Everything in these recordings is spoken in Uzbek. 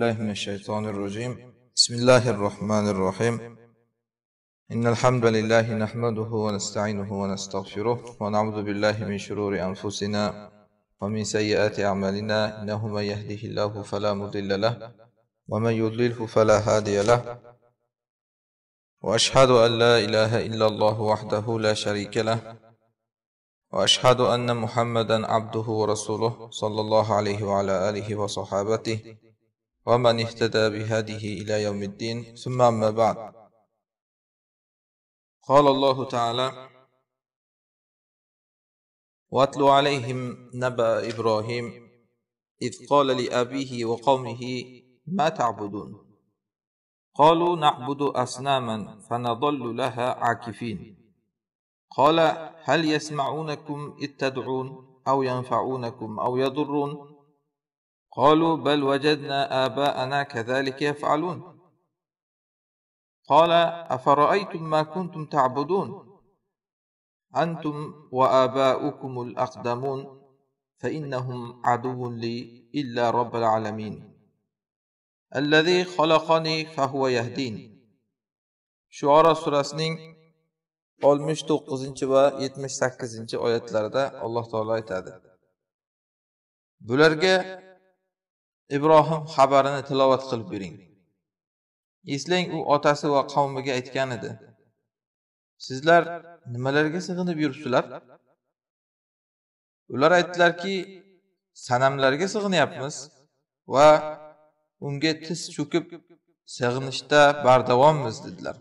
بالله من الشيطان الرجيم بسم الله الرحمن الرحيم إن الحمد لله نحمده ونستعينه ونستغفره ونعوذ بالله من شرور أنفسنا ومن سيئات أعمالنا إنه من يهده الله فلا مضل له ومن يضلله فلا هادي له وأشهد أن لا إله إلا الله وحده لا شريك له واشهد ان محمدا عبده ورسوله صلى الله عليه وعلى اله وصحابته ومن اهتدى بهذه إلى يوم الدين ثم أما بعد قال الله تعالى واتل عليهم نبأ إبراهيم إذ قال لأبيه وقومه ما تعبدون قالوا نعبد أصناما فنظل لها عاكفين قال هل يسمعونكم إذ تدعون أو ينفعونكم أو يضرون قالوا بل وجدنا آباءنا كذلك يفعلون قال أفرأيتم ما كنتم تعبدون أنتم وآباؤكم الأقدمون فإنهم عدو لي إلا رب العالمين الذي خلقني فهو يهدين shuora surasining oltmish to'qqizinchi يتمش yetmish آيات لرده الله تعالى aytadi بلرگه ibrohim xabarini tilovat qilib bering eslang u otasi va qavmiga aytgan edi sizlar nimalarga sig'inib yuribsizlar ular aytdilarki sanamlarga sig'inyapmiz va unga tiz cho'kib sig'inishda bardavommiz dedilar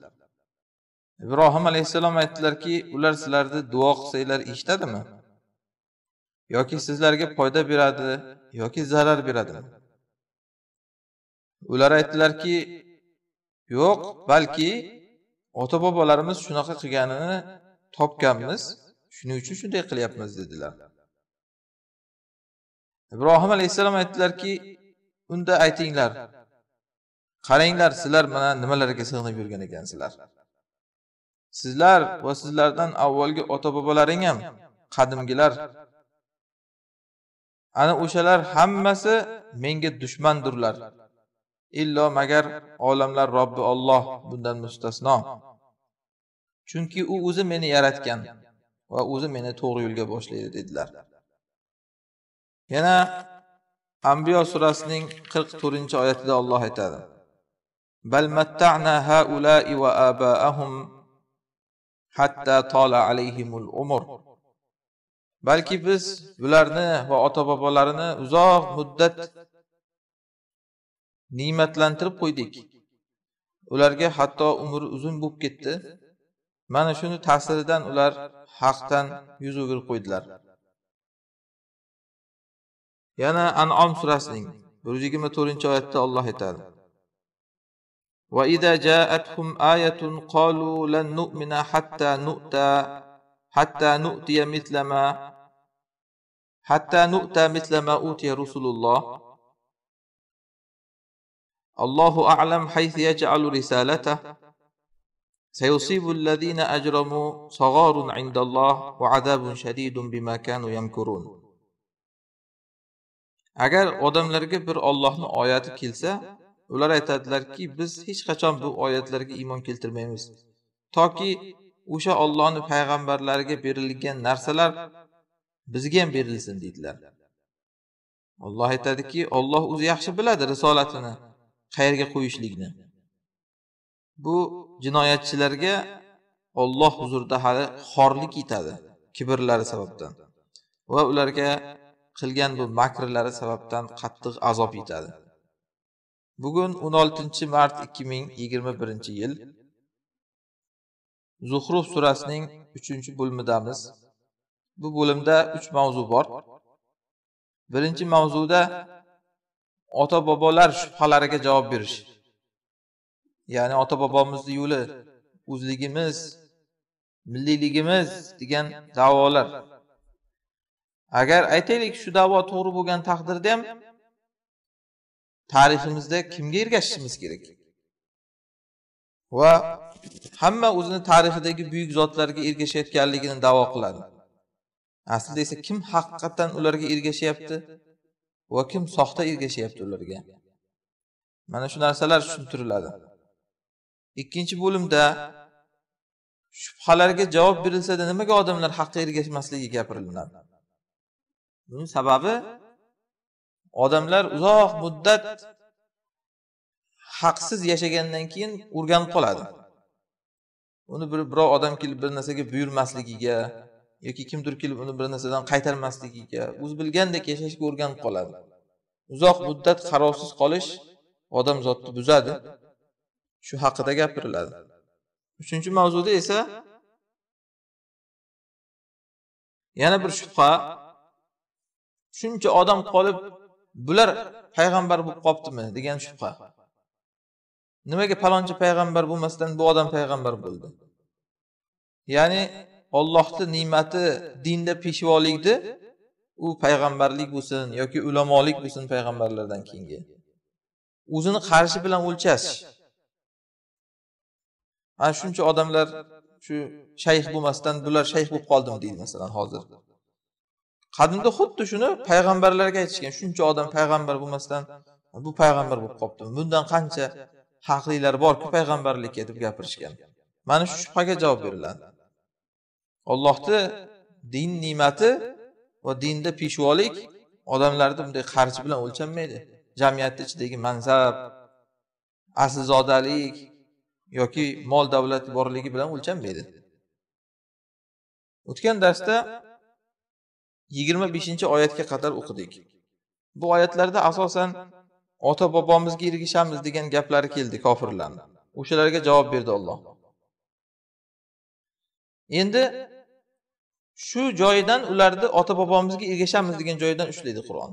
ibrohim alayhissalom aytdilarki ular sizlarni duo qilsanglar eshitadimi yoki sizlarga foyda beradi yoki zarar beradimi ular aytdilarki yo'q balki ota bobolarimiz shunaqa qilganini topganmiz shuning uchun shunday qilyapmiz dedilar ibrohim alayhissalom aytdilarki unda aytinglar qaranglar sizlar mana nimalarga sig'inib yurgan ekansizlar sizlar va sizlardan avvalgi ota bobolaring ham qadimgilar ana o'shalar hammasi menga dushmandurlar illo magar olamlar robbi olloh bundan mustasno chunki u o'zi meni yaratgan va o'zi meni to'g'ri yo'lga boshlaydi dedilar yana ambiyo surasining qirq to'rtinchi oyatida olloh aytadi balki biz ularni va ota bobolarini uzoq muddat ne'matlantirib qo'ydik ularga hatto umri uzun bo'lib ketdi mana shuni ta'siridan ular haqdan yuz o'girib qo'ydilar yana anom surasining bir yuz yigirma to'rtinchi oyatda olloh aytadi وإذا جاءتهم آية قالوا لن نؤمن حتى نؤتى حتى نؤتي مثل ما حتى نؤتى مثل ما أوتي الله Allahu a'lam haythu yaj'alu risalatahu سيصيب الذين أجرموا صغار عند الله وعذاب شديد بما كانوا يمكرون agar odamlarga bir ollohni oyati kelsa ular aytadilarki biz hech qachon bu oyatlarga iymon keltirmaymiz toki o'sha ollohni payg'ambarlariga berilgan narsalar bizga ham berilsin deydilar olloh aytadiki olloh o'zi yaxshi biladi risolatini qayerga qo'yishlikni bu jinoyatchilarga Alloh huzurida hali xorlik yetadi kibrlari sababdan va ularga qilgan bu makrlari sababdan qattiq azob yetadi bugun 16 mart 2021 yil zuhruf surasining 3 bo'limidamiz bu bo'limda 3 mavzu bor birinchi mavzuda ota bobolar shubhalariga javob berish ya'ni ota bobomizni yo'li o'zligimiz milliyligimiz degan davolar agar aytaylik shu davo to'g'ri bo'lgan taqdirda ham tariximizda kimga ergashishimiz kerak va hamma o'zini tarixidagi buyuk zotlarga ergashayotganligini davo qiladi aslida esa kim haqiqatdan ularga ergashyapti va kim soxta ergashyapti ularga mana shu narsalar tushuntiriladi ikkinchi bo'limda shubhalarga javob berilsada nimaga odamlar haqqa ergashmasligi gapiriladi buni sababi odamlar uzoq muddat haqsiz yashagandan keyin o'rganib qoladi uni bir birov odam kelib bir narsaga buyurmasligiga yoki kimdir kelib uni bir narsadan qaytarmasligiga o'zi bilgandek yashashga o'rganib qoladi uzoq muddat qarovsiz qolish odamzodni buzadi shu haqida gapiriladi uchinchi mavzuda esa yana bir shubha shuncha odam qolib bular payg'ambar bo'lib qolibdimi degan shubha nimaga palonchi payg'ambar bo'lmasdan bu odam payg'ambar bo'ldi ya'ni ollohni ne'mati dinda peshvolikni u payg'ambarlik bo'lsin yoki ulamolik bo'lsin payg'ambarlardan keyingi o'zini qarshi bilan o'lchash ana shuncha odamlar shu shayx bo'lmasdan bular shayx bo'lib qoldim deydi masalan hozir qadimda xuddi shuni payg'ambarlarga aytishgan shuncha odam payg'ambar bo'lmasdan bu payg'ambar bo'lib qolibdi bundan qancha haqlilar borku payg'ambarlikka deb gapirishgan mana shu shubhaga javob beriladi ollohni din ne'mati va dinda peshvolik odamlarni bunday qarz bilan o'lchanmaydi jamiyatni ichidagi mansab aslzodalik yoki mol davlat borligi bilan o'lchanmaydi o'tgan darsda yigirma beshinchi oyatga qadar o'qidik bu oyatlarda asosan ota bobomizga ergashamiz degan gaplari keldi kofirlarni o'shalarga javob berdi olloh endi shu joyidan ularni ota bobomizga ergashamiz degan joyidan ushlaydi qur'on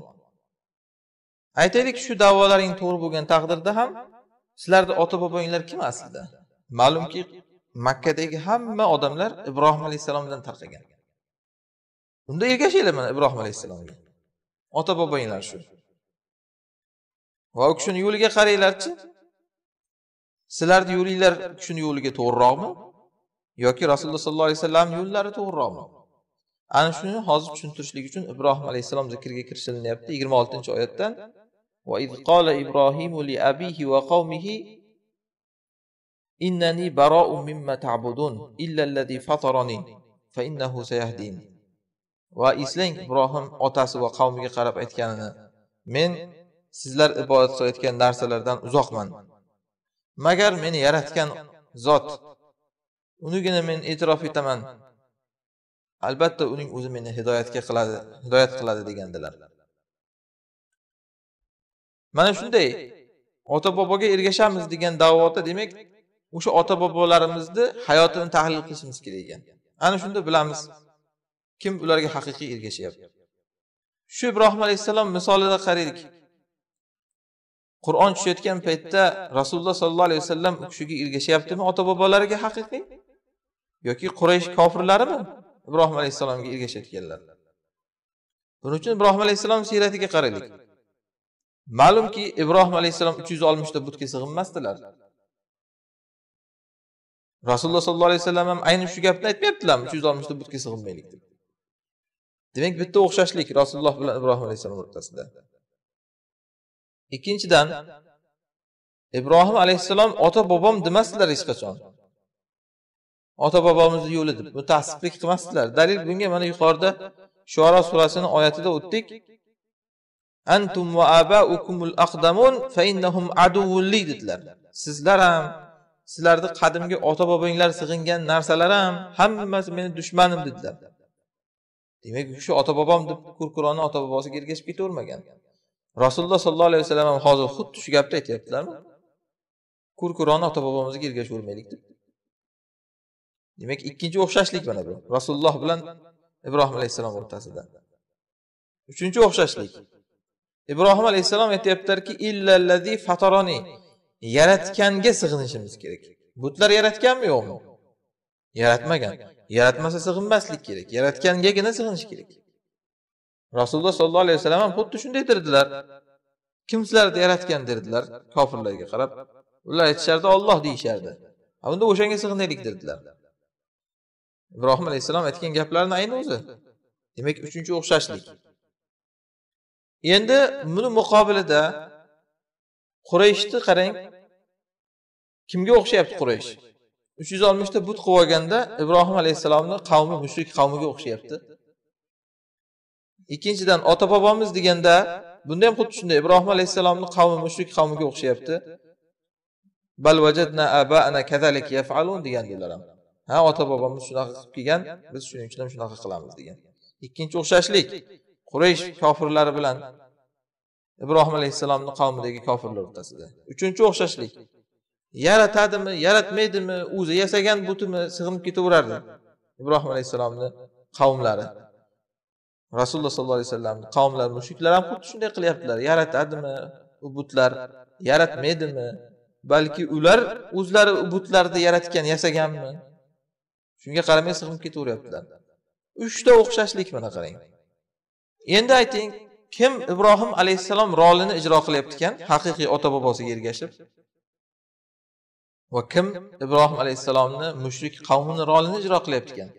aytaylik shu da'volaring to'g'ri bo'lgan taqdirda ham sizlarni ota bobonglar kim aslida ma'lumki makkadagi hamma odamlar ibrohim alayhissalomdan tarqagan unda ergashinglar mana ibrohim alayhissalomga ota bobonglar shu va u kishini yo'liga qaranglarchi sizlarni yo'linglar u kishini yo'liga to'g'riroqmi yoki rasululloh sollallohu alayhi vasallam yo'llari to'g'riroqmi ana shuni hozir tushuntirishlik uchun ibrohim alayhissalom zikriga kirishilinyapti yigirma oltinchi oyatdan وإذ قال إبراهيم لأبيه وقومه إنني براء مما تعبدون إلا الذي فطرني فإنه سيهدين وإسلام إبراهيم أتاس وقومه قرب أتكاننا من sizlar ibodat qilayotgan narsalardan uzoqman magar meni yaratgan zot unigina men e'tirof etaman albatta uning o'zi meni hidoyatga qiladi hidoyat qiladi degandilar mana shunday ota boboga ergashamiz degan da'voda demak o'sha ota bobolarimizni hayotini tahlil qilishimiz kerak ekan ana shunda bilamiz kim ularga haqiqiy ergashyapti shu ibrohim alayhissalom misolida qaraylik qur'on tushayotgan paytda rasululloh sollallohu alayhi vasallam u kishiga ergashyaptimi ota bobolariga haqiqiy yoki quraysh kofirlarimi ibrohim alayhissalomga ergashayotganlar buning uchun ibrohim alayhissalom siyratiga qaraylik ma'lumki ibrohim alayhissalom uch yuz oltmishta butga sig'inmasdilar rasululloh sollallohu alayhi vasallam ham ayni shu gapni aytmayaptilarmi uch yuz oltmishta butga sig'inmaylik deb demak bitta o'xshashlik rasululloh bilan ibrohim alayhissalom o'rtasida ikkinchidan ibrohim alayhissalom ota bobom demasdilar hech qachon ota bobomizni yo'li deb mutaassiblik qilmasdilar dalil bunga mana yuqorida shuaro surasini oyatida o'tdik antum va abaukumul aqdamun fa innahum aduvulli dedilar sizlar ham sizlarni qadimgi ota bobonglar sig'ingan narsalar ham hammasi meni dushmanim dedilar demak u kishi ota bobom deb kurkuroni ota bobosiga ergashib ketavermagan rasululloh sollallohu alayhi vasallam ham hozir xuddi shu gapni aytyaptilarmi kurkuroni ota bobomizga ergashavermaylik deb demak ikkinchi o'xshashlik mana bu rasululloh bilan ibrohim alayhissalom o'rtasida uchinchi o'xshashlik ibrohim alayhissalom aytyaptilarki illallazi fataroni yaratganga sig'inishimiz kerak butlar yaratganmi yo'qmi yaratmagan yaratmasa sig'inmaslik kerak yaratgangagina sig'inish kerak rasululloh sollallohu alayhi vasallam ham xuddi shunday dedilar kim sizlarni yaratgan derdilar kofirlarga qarab ular aytishardi olloh deyishardi unda o'shanga sig'inaylik dedilar ibrohim alayhissalom aytgan gaplarini ayni o'zi demak uchinchi o'xshashlik endi buni muqobilida qurayshni qarang kimga o'xshayapti quraysh uch yuz oltmishta but qilib olganda ibrohim alayhissalomni qavmi mushrik qavmiga o'xshayapti ikkinchidan ota bobomiz deganda bunda ham xuddi shunday ibrohim alayhissalomni qavmi mushrik qavmiga o'xshayapti bal vajadna degandilar ham ha ota bobomiz shunaqa qilib kelgan biz shuning uchun ham shunaqa qilamiz degan ikkinchi o'xshashlik quraysh kofirlari bilan ibrohim alayhissalomni qavmidagi kofirlar o'rtasida uchinchi o'xshashlik yaratadimi yaratmaydimi o'zi yasagan butimi sig'inib ketaverardi ibrohim alayhissalomni qavmlari rasululloh sollallohu alayhi vasallam qavmlar mushuklar ham xuddi shunday qilyaptilar yaratadimi u butlar yaratmaydimi balki ular o'zlari butlarni yaratgan yasaganmi shunga qaramay sig'inib ketaveryaptilar uchta o'xshashlik mana qarang endi ayting kim ibrohim alayhissalom rolini ijro qilyapti ekan haqiqiy ota bobosiga ergashib va kim ibrohim alayhissalomni mushrik qavmini rolini ijro qilyapti ekan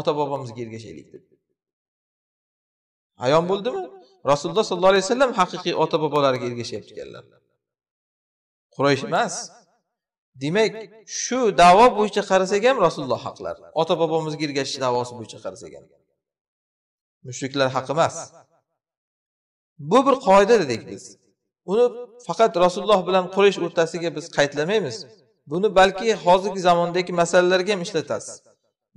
ota bobomizga ergashaylik deb ayon bo'ldimi rasululloh sollallohu alayhi vasallam haqiqiy ota bobolariga ergashyapti ekanlar quraysh emas demak shu davo bo'yicha qarasak ham rasululloh haqlar ota bobomizga ergashish davosi bo'yicha qarasak ham mushriklar haqi emas bu bir qoida dedik biz uni faqat rasululloh bilan quraysh o'rtasiga biz qaytlamaymiz buni balki hozirgi zamondagi masalalarga ham ishlatasiz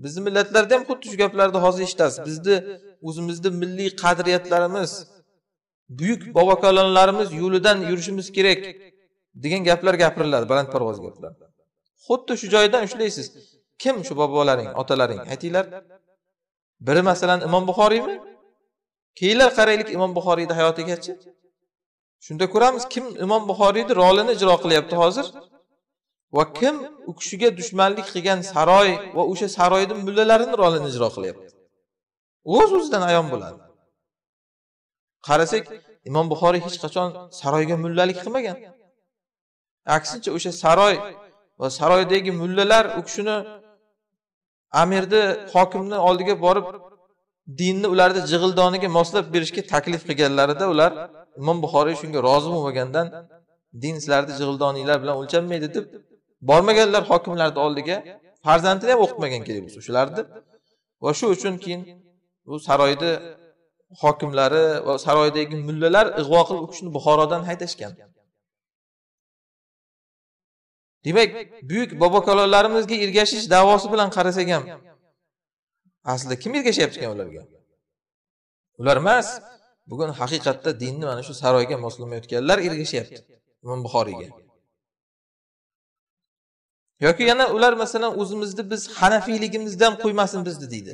bizni millatlarda ham xuddi shu gaplarni hozir eshitasiz bizni o'zimizni milliy qadriyatlarimiz buyuk bobokalonlarimiz yo'lidan yurishimiz kerak degan gaplar gapiriladi balandparvoz gaplar xuddi shu joydan ushlaysiz kim shu bobolaring otalaring aytinglar biri masalan imom buxoriymi keyinlar qaraylik imom buxoriyni hayotigachi shunda ko'ramiz kim imom buxoriyni rolini ijro qilyapti hozir va kim u kishiga dushmanlik qilgan saroy va o'sha saroyni mullalarini rolini ijro qilyapti o'z o'zidan ayon bo'ladi qarasak imom buxoriy hech qachon saroyga mullalik qilmagan aksincha o'sha saroy va saroydagi mullalar u kishini amirni hokimni oldiga borib dinni ularni jig'ildoniga moslab berishga taklif qilganlarida ular imom buxoriy shunga rozi bo'lmagandan din sizlarni jig'ildoninglar bilan o'lchanmaydi deb bormaganlar hokimlarni oldiga farzandini ham o'qitmagan kerak bo'lsa o'shalarni va shu uchun keyin bu saroyni hokimlari va saroydagi mullalar ig'vo qilib u kishini buxorodan haydashgan demak buyuk bobokalonlarimizga ergashish davosi bilan qarasak ham aslida kim ergashyapti ekan ularga ular emas bugun haqiqatda dinni mana shu saroyga moslamayotganlar ergashyapti imom buxoriyga yoki yana ular masalan o'zimizni biz hanafiyligimizdan qo'ymasin bizni deydi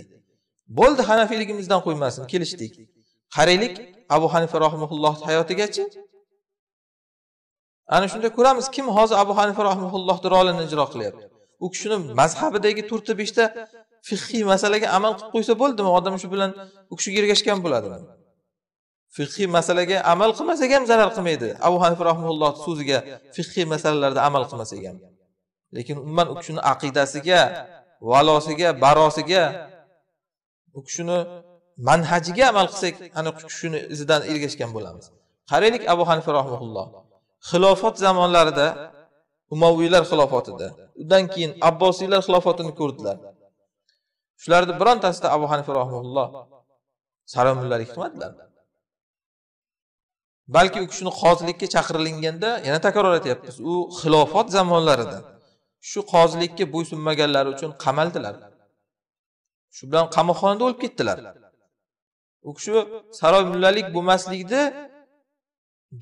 bo'ldi hanafiyligimizdan qo'ymasin kelishdik qaraylik abu hanifa rahimulloh hayotigachi ana shunda ko'ramiz kim hozir abu hanifa rahmaullohni rolini ijro qilyapti u kishini mazhabidagi to'rtta beshta fiqhiy masalaga amal qilib qo'ysa bo'ldimi odam shu bilan u kishiga ergashgan bo'ladimi fiqhiy masalaga amal qilmasak ham zarar qilmaydi abu hanifa rahmaullohni so'ziga fiqhiy masalalarda amal qilmasak ham lekin umuman u kishini aqidasiga valosiga barosiga u kishini manhajiga amal qilsak ana kishini izidan ergashgan bo'lamiz qaraylik abu hanifa rahmaulloh xilofat zamonlarida umaviylar xilofatida undan keyin abbosiylar xilofatini ko'rdilar shularni birontasida abu hanifa rahmulloh saromullalik qilmadilar balki u kishini qozilikka chaqirilganda yana takror aytyapmiz u xilofat zamonlarida shu qozilikka bo'ysunmaganlari uchun qamaldilar shu bilan qamoqxonada o'lib ketdilar u kishi saroy mullalik bo'lmaslikni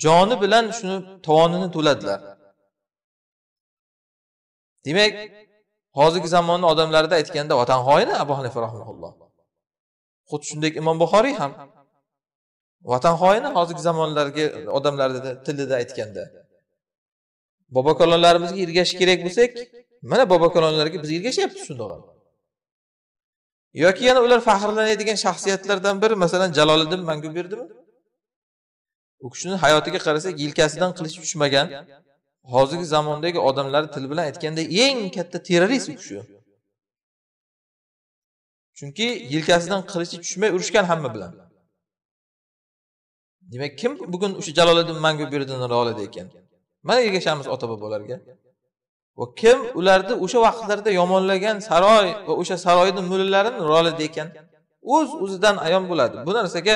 joni bilan shuni tovonini to'ladilar demak hozirgi zamonni odamlarida aytganda vatan xoini abu hanifa rahmaulloh xuddi shunday imom buxoriy ham vatan xoini hozirgi zamonlarga odamlarni tilida aytganda bobokalonlarimizga ergashish kerak bo'lsak mana bobokalonlarga biz ergashyapmiz shundoq yoki yana ular faxrlanadigan shaxsiyatlardan biri masalan jaloliddin manguberdimi u kishini hayotiga qarasak yelkasidan qilich tushmagan hozirgi zamondagi odamlar til bilan aytganda eng katta terrorist u kishi chunki yelkasidan qilichi tushmay urushgan hamma bilan demak kim bugun o'sha jaloliddin manguberdidan oladi ekan mana ergashamiz ota bobolarga va kim ularni o'sha vaqtlarda yomonlagan saroy va o'sha saroyni mullalarini oladi ekan o'z o'zidan ayon bo'ladi bu narsaga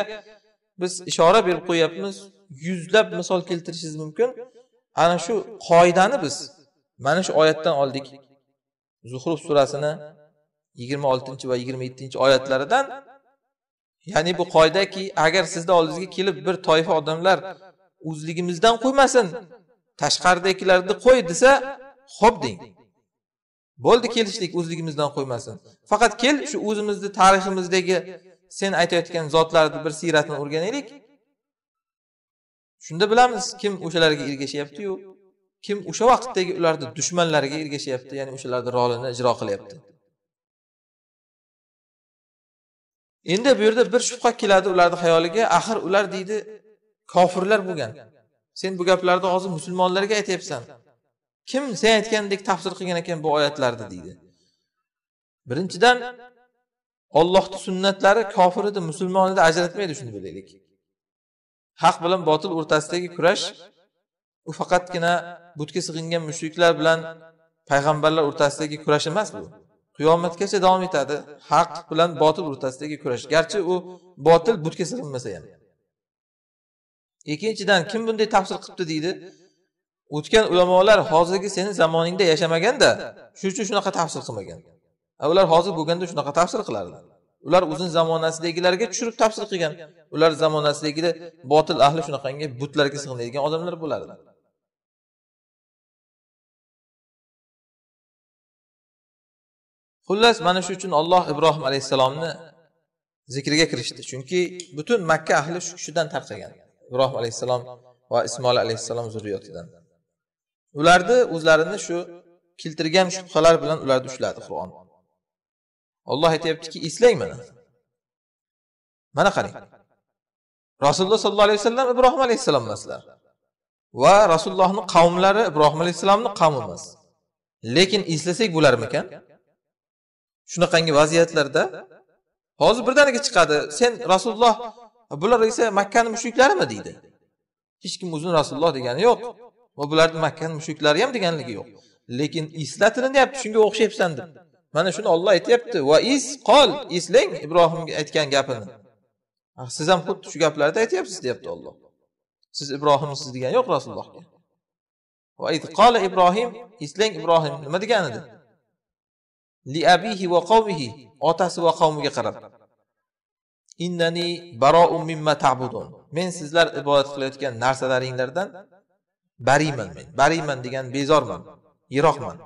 biz ishora berib qo'yyapmiz yuzlab misol keltirishingiz mumkin ana shu qoidani biz mana shu oyatdan oldik zuhruf surasini yigirma oltinchi va yigirma yettinchi oyatlaridan ya'ni bu qoidaki agar sizni oldingizga kelib bir toifa odamlar o'zligimizdan qo'ymasin tashqaridagilarni qo'y desa ho'p deng bo'ldi kelishdik o'zligimizdan qo'ymasin faqat kel shu o'zimizni tariximizdagi sen aytayotgan zotlarni bir siyratini o'rganaylik shunda bilamiz kim o'shalarga ergashyaptiyu kim o'sha vaqtdagi ularni dushmanlariga ergashyapti ya'ni o'shalarni rolini ijro qilyapti endi bu yerda bir shubha keladi ularni xayoliga axir ular deydi kofirlar bo'lgan sen bu gaplarni hozir musulmonlarga aytyapsan kim sen aytgandek tafsir qilgan ekan bu oyatlarni deydi birinchidan ollohni sunnatlari kofir edi musulmon edi ajratmaydi shuni bilaylik haq bilan botil o'rtasidagi kurash u faqatgina butga sig'ingan mushriklar bilan payg'ambarlar o'rtasidagi kurash emas bu qiyomatgacha davom etadi haq bilan botil o'rtasidagi kurash garchi u botil butga sig'inmasa ham ikkinchidan kim bunday tafsir qilibdi deydi o'tgan ulamolar hozirgi seni zamoningda yashamaganda shuning uchun shunaqa tafsir qilmagan ular hozir bo'lganda shunaqa tafsir qilardi ular o'zini zamonasidagilarga tushirib tafsir qilgan ular zamonasidagida botil ahli shunaqangi butlarga sig'inadigan odamlar bo'lardi xullas mana shu uchun olloh ibrohim alayhissalomni zikriga kirishdi chunki butun makka ahli shu kishidan tarqagan ibrohim alayhissalom va ismoil alayhissalom zurriyotidan ularni o'zlarini shu keltirgan shubhalar bilan ularni ushladi qur'on olloh aytyaptiki eslang mana mana qarang rasululloh sollallohu alayhi vasallam ibrohim alayhissalom emaslar va rasulullohni qavmlari ibrohim alayhissalomni qavmi emas lekin eslasak bo'larmikan shunaqangi vaziyatlarda hozir birdaniga chiqadi sen rasululloh bular esa makkani mushuklarimi deydi hech kim o'zini rasululloh degani yo'q va bularni makkani mushuklari ham deganligi yo'q lekin eslatilyapti shunga o'xshayapsan deb mana shuni olloh aytyapti va is qol eslang ibrohimga aytgan gapini ah, siz ham xuddi shu gaplarni aytyapsiz deyapti olloh siz ibrohimsiz degani yo'q rasulullohga va iz qola ibrohim eslang ibrohim nima degan edi li abihi va qavmihi otasi va qavmiga qarab innani baroum mimma ta'budun men sizlar ibodat qilayotgan narsalaringlardan bariman men bariman degan bezorman yiroqman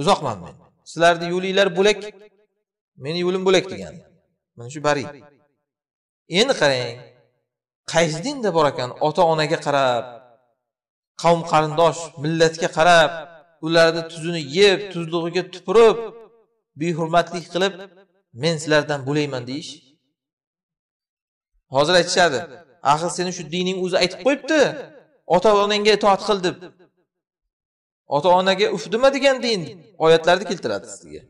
uzoqman men sizlarni yo'linglar bo'lak meni yo'lim bo'lak degan mana shu bari endi qarang qaysi dinda bor ekan ota onaga qarab qavm qarindosh millatga qarab ularni tuzini yeb tuzlig'iga tupurib behurmatlik qilib men sizlardan bo'layman deyish hozir aytishadi axir seni shu dining o'zi aytib qo'yibdi ota onangga itoat qil deb ota onaga uf nima degan din oyatlarni keltiradi sizga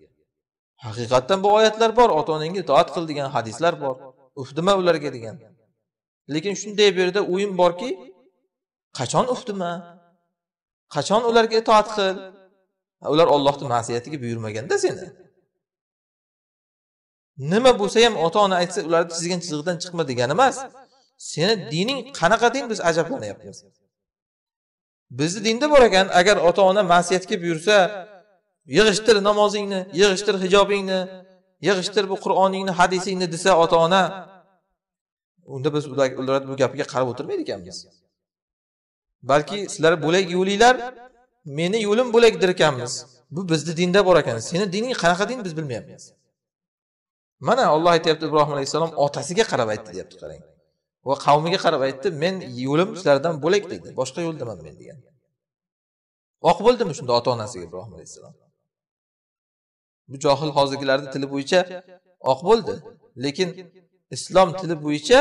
haqiqatdan bu oyatlar bor ota onangga itoat qil degan hadislar bor uf nima ularga degan lekin shunday bu yerda o'yin borki qachon uf nima qachon ularga itoat qil ular ollohni ma'siyatiga buyurmaganda seni nima bo'lsa ham ota ona aytsa ularni chizgan chizig'idan chiqma degani emas seni dining qanaqa din biz ajablanyapmiz bizni dinda bor ekan agar ota ona masiyatga buyursa yig'ishtir namozingni yig'ishtir hijobingni yig'ishtir bu qur'oningni hadisingni desa ota ona unda biz ular bu gapiga qarab o'tirmaydi ekanmiz balki sizlar bo'lak yo'linglar meni yo'lim bo'lakdir ekanmiz bu bizni dinda bor ekan seni dining qanaqa din biz bilmayapmiz mana olloh aytyapti ibrohim alayhissalom otasiga qarab aytdi deyapti qarang va qavmiga qarab aytdi men yo'lim sizlardan bo'lak dedi boshqa yo'ldaman men degan oq bo'ldimi shunda ota onasiga ibrohim alayhissalom bu johil hozirgilarni tili bo'yicha oq bo'ldi lekin islom tili bo'yicha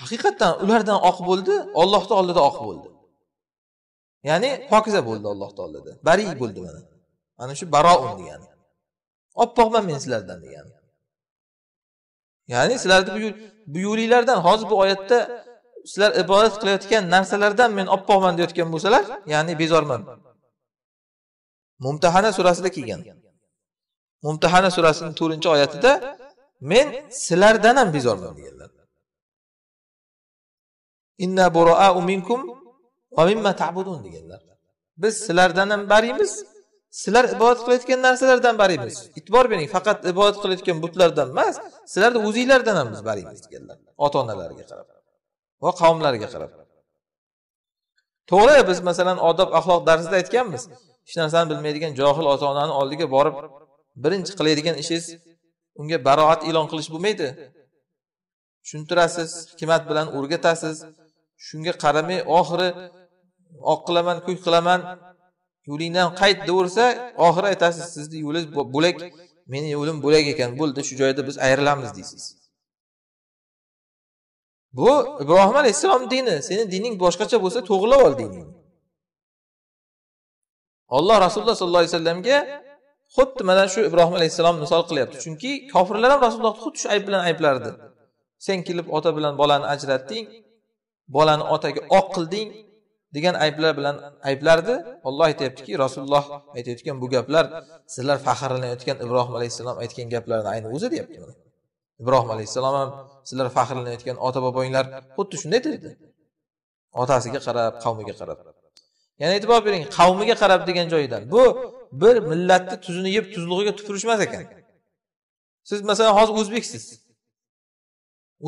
haqiqatdan ulardan oq bo'ldi ollohni oldida oq bo'ldi ya'ni pokiza bo'ldi ollohni oldida bariy bo'ldi mana mana shu baroun degani oppoqman men sizlardan degani ya'ni sizlarni buyuringlardan hozir bu oyatda sizlar ibodat qilayotgan narsalardan men oppoqman deyotgan bo'lsalar ya'ni bezorman mumtahana surasida kelgan mumtahana surasini to'rtinchi oyatida men sizlardan ham bezorman deganlar inna minkum va mimma ta'budun deganlar biz sizlardan ham bariymiz sizlar ibodat qilayotgan narsalardan bariymiz e'tibor bering faqat ibodat qilayotgan butlardan emas sizlarni o'zinglardan ham biz bariymiz deganlar ota onalariga qarab va qavmlariga qarab to'g'ri biz masalan odob axloq darsida aytganmiz hech narsani bilmaydigan johil ota onani oldiga borib birinchi qiladigan ishingiz unga baroat e'lon qilish bo'lmaydi tushuntirasiz hikmat bilan o'rgatasiz shunga qaramay oxiri oq qilaman kuy qilaman yo'lingdan qayt deyaversa oxiri aytasiz sizni yo'lingiz bo'lak meni yo'lim bo'lak ekan bo'ldi shu joyda biz ayrilamiz deysiz bu ibrohim alayhissalom dini seni dining boshqacha bo'lsa to'g'irlab ol diningni olloh rasululloh sollallohu alayhi vasallamga xuddi mana shu ibrohim alayhissalom misol qilyapti chunki kofirlar ham rasulullohni xuddi shu ayb bilan ayblardi sen kelib ota bilan bolani ajratding bolani otaga oq qilding degan ayblar bilan ayblardi olloh aytyaptiki rasululloh aytayotgan bu gaplar sizlar faxrlanayotgan ibrohim alayhissalom aytgan gaplarni ayni o'zi deyapti ibrohim alayhissalom ham sizlar faxrlanayotgan ota bobonglar xuddi shunday dedi otasiga qarab qavmiga qarab yana e'tibor bering qavmiga qarab degan joyidan bu bir millatni tuzini yeb tuzlug'iga tupurish emas ekan siz masalan hozir o'zbeksiz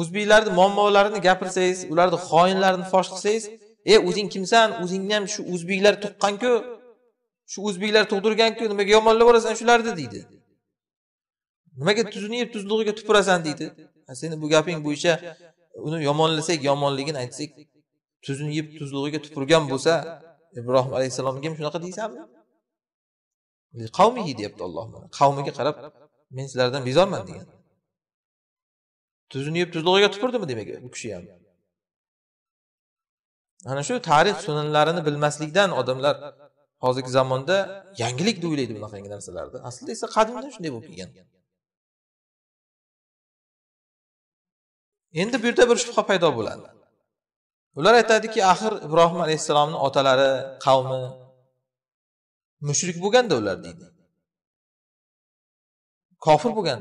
o'zbeklarni muammolarini gapirsangiz ularni xoinlarini fosh qilsangiz e o'zing kimsan o'zingni ham shu o'zbeklar tuqqanku shu o'zbeklar tug'dirganku nimaga yomonlab yuborasan shularni deydi nimaga tuzini yeb tuzlug'iga tupurasan deydi seni bu gaping bo'yicha uni yomonlasak yomonligini aytsak tuzini yeb tuzlug'iga tupurgan bo'lsa ibrohim alayhissalomga ham shunaqa deysanmi qavmihi deyapti olloh qavmiga qarab men sizlardan bezorman degan tuzini yeb tuzlug'iga tupurdimi demak u kishi ham ana shu tarix sunanlarini bilmaslikdan odamlar hozirgi zamonda yangilik deb o'ylaydi bunaqangi narsalarni aslida esa qadimdan shunday bo'lib kelgan endi bu yerda bir shubha paydo bo'ladi ular aytadiki axir ibrohim alayhissalomni otalari qavmi mushrik bo'lganda ular deydi kofir bo'lgan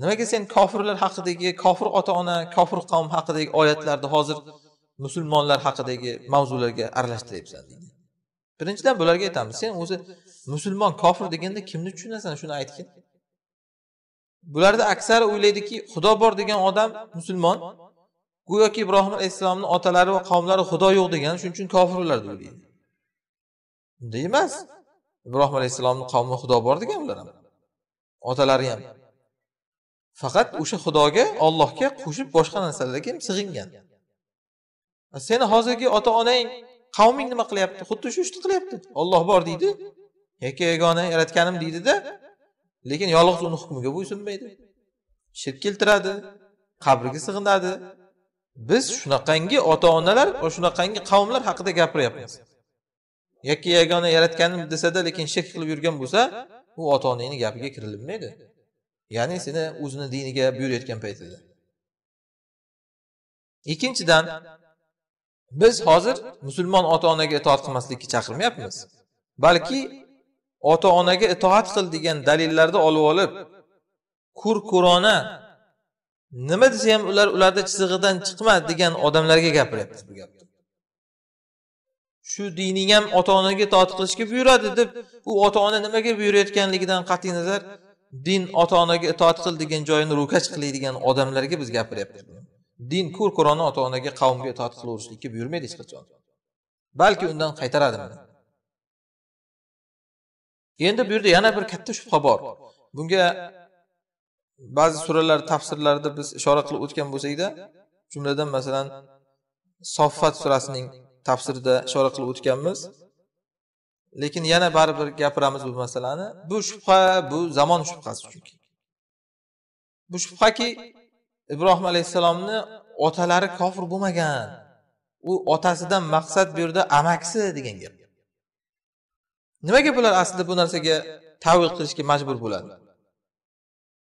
nimaga sen kofirlar haqidagi kofir ota ona kofir qavm haqidagi oyatlarni hozir musulmonlar haqidagi mavzularga aralashtiryapsan deydi birinchidan bularga aytamiz sen o'zi musulmon kofir deganda kimni tushunasan shuni aytgin bularda aksari o'ylaydiki xudo bor degan odam musulmon go'yoki ibrohim alayhissalomni otalari va qavmlari xudo yo'q degan shuning uchun kofirlar deb o'ylaydi unday emas ibrohim alayhissalomni qavmi xudo bor degan ular ham otalari ham faqat o'sha xudoga ollohga qo'shib boshqa narsalarga sig'ingan seni hozirgi ota onang qavming nima qilyapti xuddi shu ishni qilyapti olloh bor deydi yakka yagona yaratganim deydida lekin yolg'iz uni hukmiga bo'ysunmaydi shirk keltiradi qabriga sig'inadi biz shunaqangi ota onalar va shunaqangi qavmlar haqida gapiryapmiz yakka yagona yaratganim desada lekin shirk qilib yurgan bo'lsa u ota onangni gapiga kirilinmaydi ya'ni seni o'zini diniga buyurayotgan paytida ikkinchidan biz hozir musulmon ota onaga itoat qilmaslikka chaqirmayapmiz balki ota onaga itoat qil degan dalillarni olib olib kur kurona nima desa ham ular ularni chizig'idan chiqma degan odamlarga gapiryapmiz bu gapni shu dining ham ota onaga itoat qilishga buyuradi deb u ota ona nimaga buyurayotganligidan qat'iy nazar din ota onaga itoat qil degan joyini ro'kach qiladigan odamlarga biz gapiryapmiz din ko'r ko'rona ota onaga qavmga itoat qilaverishlikka buyurmaydi hech qachon balki undan qaytaradi endi bu yerda yana bir katta shubha bor bunga ba'zi suralar tafsirlarida biz ishora qilib o'tgan bo'lsakda jumladan masalan soffat surasining tafsirida ishora qilib o'tganmiz lekin yana baribir gapiramiz bu masalani bu shubha bu zamon shubhasi chunki bu shubhaki ibrohim alayhissalomni otalari kofir bo'lmagan u otasidan maqsad bu yerda amakisi degan gap nimaga bular aslida bu narsaga tavil qilishga majbur bo'ladi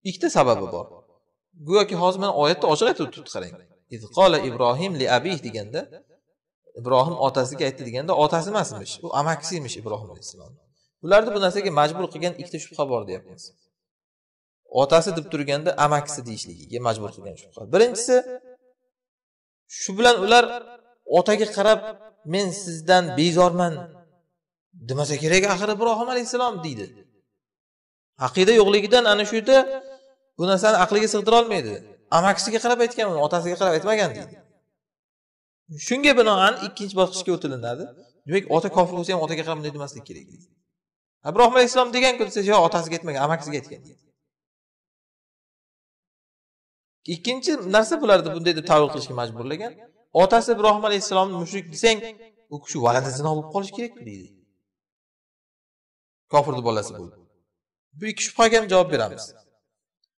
ikkita sababi bor go'yoki hozir mana oyatda ochiq aytib turibdi qarang qola ibrohim li abih deganda ibrohim otasiga aytdi deganda otasi emasmish u amakisi emish ibrohim alayhissalom ularni bu narsaga majbur qilgan ikkita shubha bor deyapmiz otasi deb turganda amakisi deyishligiga majbur qilgan birinchisi shu bilan ular otaga qarab men sizdan bezorman demasa kerak axir ibrohim alayhissalom deydi aqida yo'qligidan ana shu yerda bu narsani aqliga sig'dira olmaydi amakisiga qarab aytgan uni otasiga qarab aytmagan deydi shunga binoan ikkinchi bosqichga o'tilinadi demak ota kofir bo'lsa ham otaga qarab bunday demaslik kerak deydi ibrohim alayhissalom degan kun desa yo'q otasiga aytmagan amakisiga aytgan deydi ikkinchi narsa bularni bunday deb tavil qilishga majburlagan otasi ibrohim alayhissalomni mushrik desang u kishi valada zino bo'lib qolishi kerak deydi kofirni bolasi bo'lib bu ikki shubhaga ham javob beramiz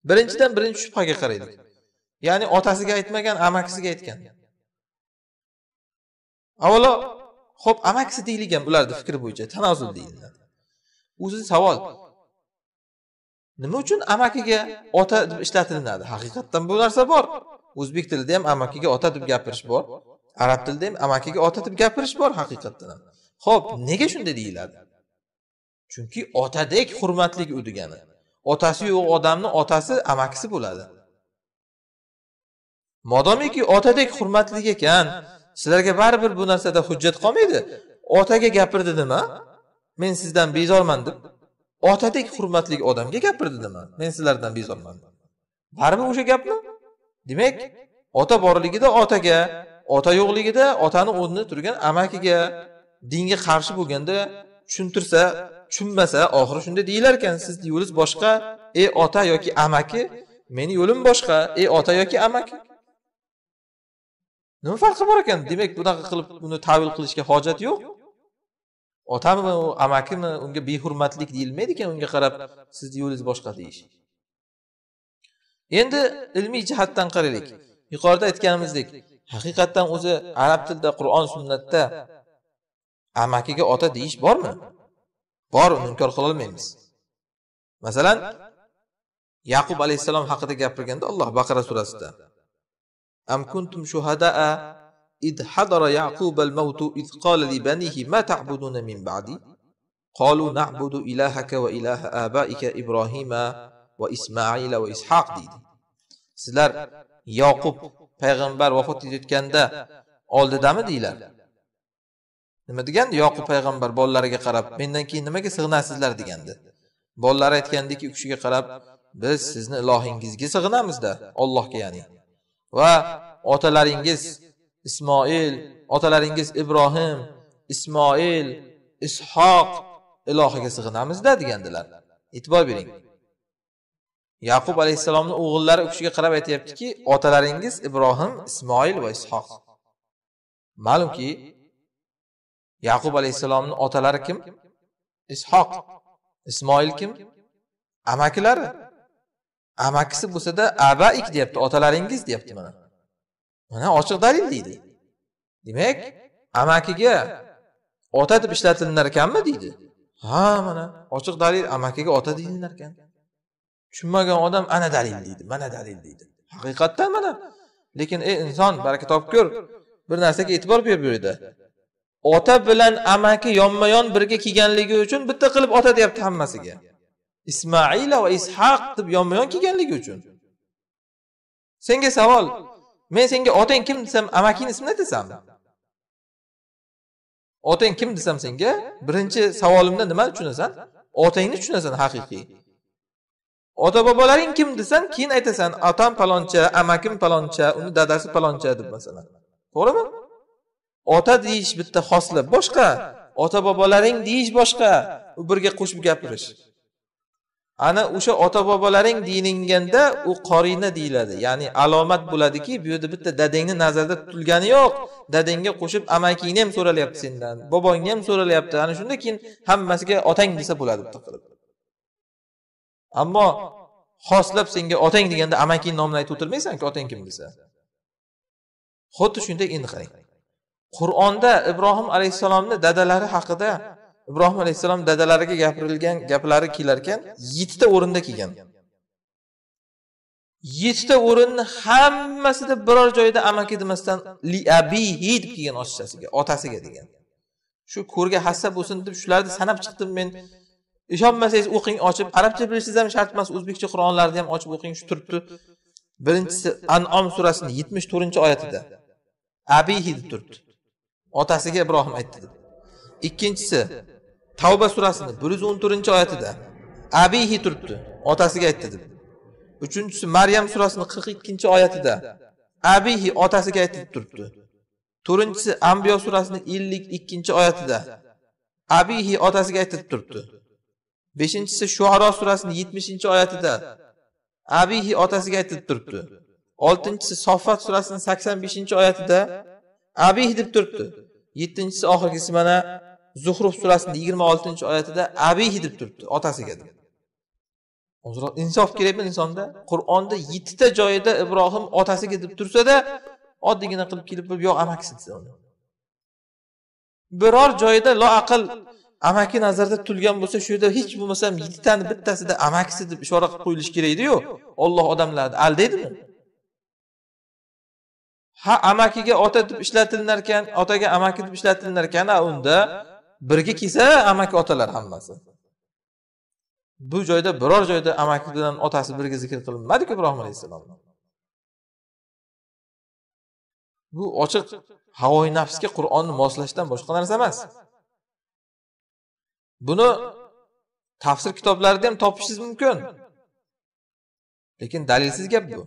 birinchidan birinchi shubhaga qaraylik ya'ni otasiga aytmagan amakisiga aytgan avvalo ho'p amakisi deyilgan bularni fikri bo'yicha tanozul deyiladi o'zi savol nima uchun amakiga ota deb ishlatilinadi haqiqatdan bu narsa bor o'zbek tilida ham amakiga ota deb gapirish bor arab tilida ham amakiga ota deb gapirish bor haqiqatdan ham ho'p nega shunday deyiladi chunki otadek hurmatlik u degani otasi yo'q odamni otasi amakisi bo'ladi modomiki otadek hurmatli ekan sizlarga baribir bu narsada hujjat qolmaydi otaga gapirdi nima men sizdan bezorman deb otadek hurmatli odamga gapirdi nima men sizlardan bezorman baribir o'sha gapmi demak ota borligida otaga ota yo'qligida otani o'rnida turgan amakiga dinga qarshi bo'lganda tushuntirsa tushunmasa oxiri shunda deyilar ekan sizni yo'lingiz boshqa ey ota yoki amaki meni yo'lim boshqa ey ota yoki amaki nima farqi bor ekan demak bunaqa qilib uni tavil qilishga hojat yo'q otami amakimi unga behurmatlik deyilmaydi ekan unga qarab sizni yo'lingiz boshqa deyish endi ilmiy jihatdan qaraylik yuqorida aytganimizdek haqiqatdan o'zi arab tilida qur'on sunnatda amakiga ota deyish bormi bor uni inkor qilolmaymiz masalan yaqub alayhissalom haqida gapirganda alloh baqara surasida am kuntum إذ حضر يعقوب الموت إذ قال لبنيه ما تعبدون من بعدي قالوا نعبد إلهك وإله آبائك إبراهيم وإسماعيل وإسحاق ديدي سلر يعقوب payg'ambar vafot etayotganda oldidami deylar nima degandi yoqub payg'ambar bolalariga qarab mendan keyin nimaga sig'inasizlar degandi bolalari aytgandiki u kishiga qarab biz sizni ilohingizga sig'inamizda ollohga ya'ni va otalaringiz ismoil otalaringiz ibrohim ismoil ishoq ilohiga sig'inamizda degandilar e'tibor bering yaqub alayhissalomni o'g'illari u kishiga qarab aytyaptiki otalaringiz ibrohim ismoil va ishoq ma'lumki yaqub alayhissalomni otalari kim ishoq ismoil kim amakilari amakisi bo'lsada abaik deyapti otalaringiz deyapti mana mana ochiq dalil deydi demak amakiga ota deb ishlatilinar ekanmi deydi ha mana ochiq dalil amakiga ota deyilinar ekan tushunmagan odam ana dalil deydi mana dalil deydi haqiqatdan mana lekin ey inson baraka topkur bir narsaga e'tibor ber bu yerda ota bilan amaki yonma yon birga kelganligi uchun bitta qilib ota deyapti hammasiga ismaila va ishoq deb yonma yon kelganligi uchun senga savol men senga otang kim desam amaking ismini desam otang kim desam senga birinchi savolimda nimani tushunasan otangni tushunasan haqiqiy ota bobolaring kim desan keyin aytasan otam paloncha amakim paloncha uni dadasi paloncha deb masalan to'g'rimi ota deyish bitta xoslab boshqa ota bobolaring deyish boshqa u birga qo'shib gapirish ana o'sha ota bobolaring deyilinganda u qorina deyiladi ya'ni alomat bo'ladiki bu yerda bitta dadangni nazarda tutilgani yo'q dadangga qo'shib amakingni ham so'ralyapti sendan bobongni ham so'ralyapti ana shunda keyin hammasiga otang desa bo'ladi bitta qilib ammo xoslab senga otang deganda amakingni nomini aytib o'tirmaysanku otang kim desa xuddi shunday endi qarang qur'onda ibrohim alayhissalomni dadalari haqida ibrohim alayhissalom dadalariga gapirilgan gaplari kelar ekan yettita o'rinda kelgan yettita o'rinni hammasida biror joyda amaki demasdan li abihi deb kelgan ochchasiga otasiga degan shu ko'rga hassa bo'lsin deb shularni sanab chiqdim men ishonmasangiz o'qing ochib arabcha bilishingiz ham shart emas o'zbekcha qur'onlarni ham ochib o'qing shu turibdi birinchisi anom surasini yetmish to'rtinchi oyatida abihi deb turibdi otasiga ibrohim aytdi ikkinchisi tavba surasini bir yuz o'n to'rtinchi oyatida abihi turibdi otasiga aytdi deb uchinchisi maryam surasini qirq ikkinchi oyatida abihi otasiga aytdi deb turibdi to'rtinchisi ambiyo surasini ellik ikkinchi oyatida abihi otasiga aytdi deb turibdi beshinchisi shuaro surasini yetmishinchi oyatida abihi otasiga aytib turibdi oltinchisi soffat surasini sakson beshinchi oyatida abih deb turibdi yettinchisi oxirgisi mana zuhruf surasini yigirma oltinchi oyatida abihi deb turibdi otasiga deb ozroq insof kerakmi insonda qur'onda yettita joyida ibrohim otasiga deb tursada oddiygina qilib kelib yo'q amakisi desa biror joyida loaql amaki nazarda tutilgan bo'lsa shu yerda hech bo'lmasa ham yettitani bittasida amakisi deb ishora qilib qo'yilishi kerak ediyu olloh odamlarni aldaydimi ha amakiga ota deb ekan otaga amaki deb ekan a unda birga kelsa amaki otalar hammasi bu joyda biror joyda amaki bilan otasi birga zikr qilinmadiku ibrohim alayhissalom bu ochiq havoyi nafsga qur'onni moslashdan boshqa narsa emas buni tafsir kitoblarida ham topishingiz mumkin lekin dalilsiz gap bu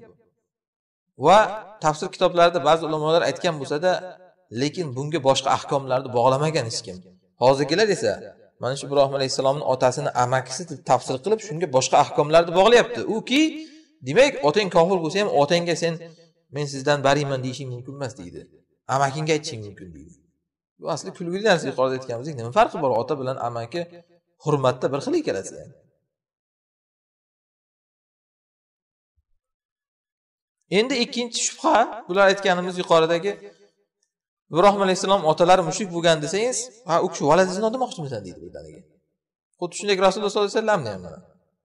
va tafsir kitoblarida ba'zi ulamolar aytgan bo'lsada lekin bunga boshqa ahkomlarni bog'lamagan hech kim hozirgilar esa mana shu ibrohim alayhissalomni otasini amakisi deb tafsir qilib shunga boshqa ahkomlarni bog'layapti uki demak otang kofir bo'lsa ham otangga sen men sizdan bariman deyishing mumkin emas deydi amakingga aytishing mumkin deydi bu asli kulgili narsa yuqorida aytganimizdek nima farqi bor ota bilan amaki hurmatda bir xil ikkalasi endi ikkinchi shubha bular aytganimiz yuqoridagi ibrohim alayhissalom otalari mushrik bo'lgan desangiz ha u kishi valazinno demoqchimisan deydi birdaniga xuddi shunday rasululloh sollallohu alayhi vasallamni ham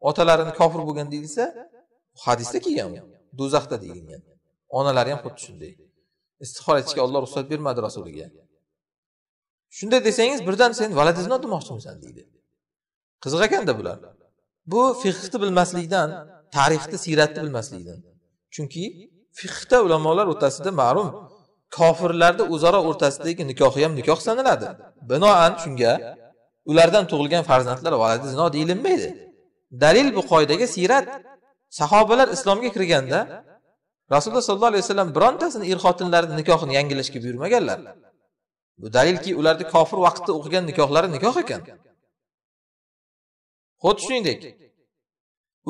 otalarini kofir bo'lgan deyilsa hadisda kelgan do'zaxda deyilgan onalari ham xuddi shunday istihor aytishga olloh ruxsat bermadi rasuliga shunday desangiz birdan sen valazinno demoqchimisan deydi qiziq ekanda bular bu fiqni bilmaslikdan tarixni siyratni bilmaslikdan chunki fiqda ulamolar o'rtasida ma'lum kofirlarni o'zaro o'rtasidagi nikohi ham nikoh sanaladi binoan shunga ulardan tug'ilgan farzandlar valadi zino deyilmaydi dalil bu qoidaga siyrat sahobalar islomga kirganda rasululloh sollallohu alayhi vasallam birontasini er xotinlarini nikohini yangilashga buyurmaganlar bu dalilki ularni kofir vaqtda o'qigan nikohlari nikoh ekan xuddi shuningdek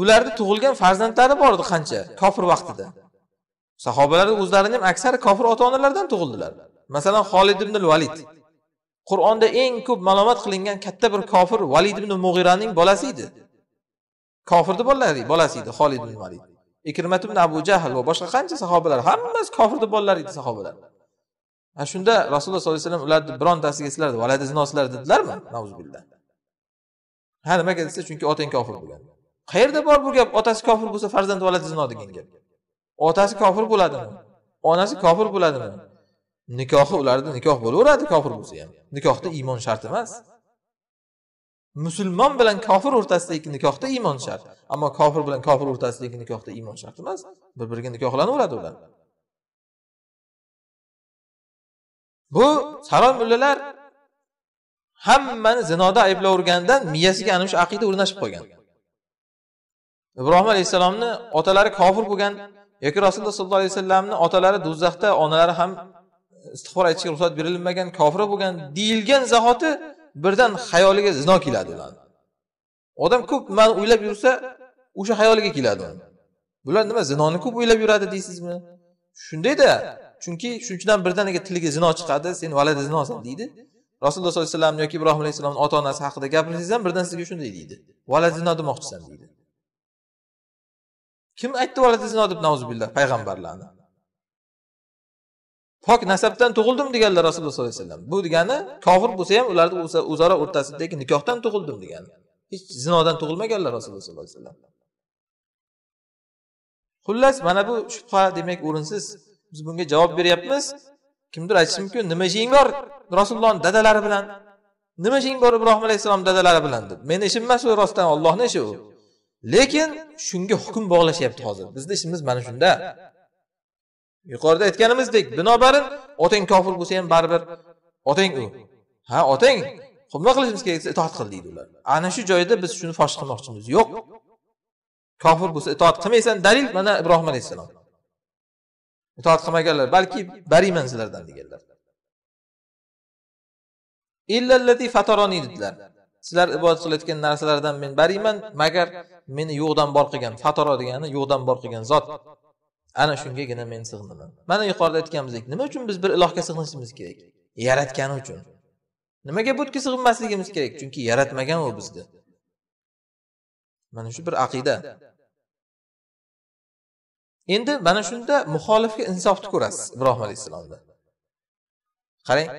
ularni tug'ilgan farzandlari bor edi qancha kofir vaqtida sahobalarni o'zlarini ham aksari kofir ota onalardan tug'ildilar masalan xolid ibn valid qur'onda eng ko'p malomat qilingan katta bir kofir valid ibn mug'iraning bolasi edi kofirni bolalari bolasi edi xolid ibn valid ikrmat ibn abu jahl va boshqa qancha sahobalar hammasi kofirni bolalari edi sahobalar ana shunda rasululloh sollallohu alayhi vasallam ularni birontasiga sizlar valadi zinosilar dedilarmi billah ha nimaga desa chunki otang kofir bo'lgan qayerda bor bu gap otasi kofir bo'lsa farzandi valadi zino degan gap otasi kofir bo'ladimi onasi kofir bo'ladimi nikohi ularni nikoh bo'laveradi kofir bo'lsa ham nikohda iymon shart emas musulmon bilan kofir o'rtasidagi nikohda iymon shart ammo kofir bilan kofir o'rtasidagi nikohda iymon shart emas bir biriga nikohlanaveradi ular bu saroy mullalar hammani zinoda ayblavergandan miyasiga ana shu aqida o'rnashib qolgan ibrohim alayhissalomni otalari kofir bo'lgan yoki rasululloh sollallohu alayhi vasallamni otalari do'zaxda onalari ham istig'for aytishga ruxsat berilmagan kofir bo'lgan deyilgan zahoti birdan xayoliga zino keladi ularni odam ko'p nimani o'ylab yursa o'sha xayoliga keladi bular nima zinoni ko'p o'ylab yuradi deysizmi shundayda chunki shunchidan birdaniga tiliga zino chiqadi sen valada zinosan deydi rasululloh sollallohu alayhi vasallam yoki ibrohim alayhissalomni ota onasi haqida gapirsangiz ham birdan sizga shunday deydi valada zino demoqchisan deydi kim aytib oladi zino deb nauzubillah payg'ambarlarni pok nasabdan tug'ildim deganlar rasululloh sollallohu alayhi vasallam bu degani kofir bo'lsa ham ularni o'zaro o'rtasidagi nikohdan tug'ildim degani hech zinodan tug'ilmaganlar rasululloh sollallohu alayhi vasallam xullas mana bu shubha demak o'rinsiz biz bunga javob beryapmiz kimdir aytishi mumkin nima ishing bor rasulullohni dadalari bilan nima ishing bor ibrohim alayhissalomni dadalari bilan deb meni ishim emas u rostdan ollohni ishi u lekin shunga hukm bog'lashyapti hozir bizni ishimiz mana shunda yuqorida aytganimizdek binobarin otang kofir bo'lsa ham baribir otang u ha otang nima qilishimiz kerak desa itoat qil deydi ular ana shu joyda biz shuni fosh qilmoqchimiz yo'q kofir bo'lsa itoat qilmaysan dalil mana ibrohim alayhissalom itoat qilmaganlar balki bariyman sizlardan deganlar dedilar sizlar ibodat qilayotgan narsalardan men bariman magar meni yo'qdan bor qilgan fatoro degani yo'qdan bor qilgan zot ana shungagina men sig'inaman mana yuqorida aytganimizdek nima uchun biz bir ilohga sig'inishimiz kerak yaratgani uchun nimaga butga sig'inmasligimiz kerak chunki yaratmagan u bizni mana shu bir aqida endi mana shunda muxolifga insofni ko'rasiz ibrohim alayhissalomda qarang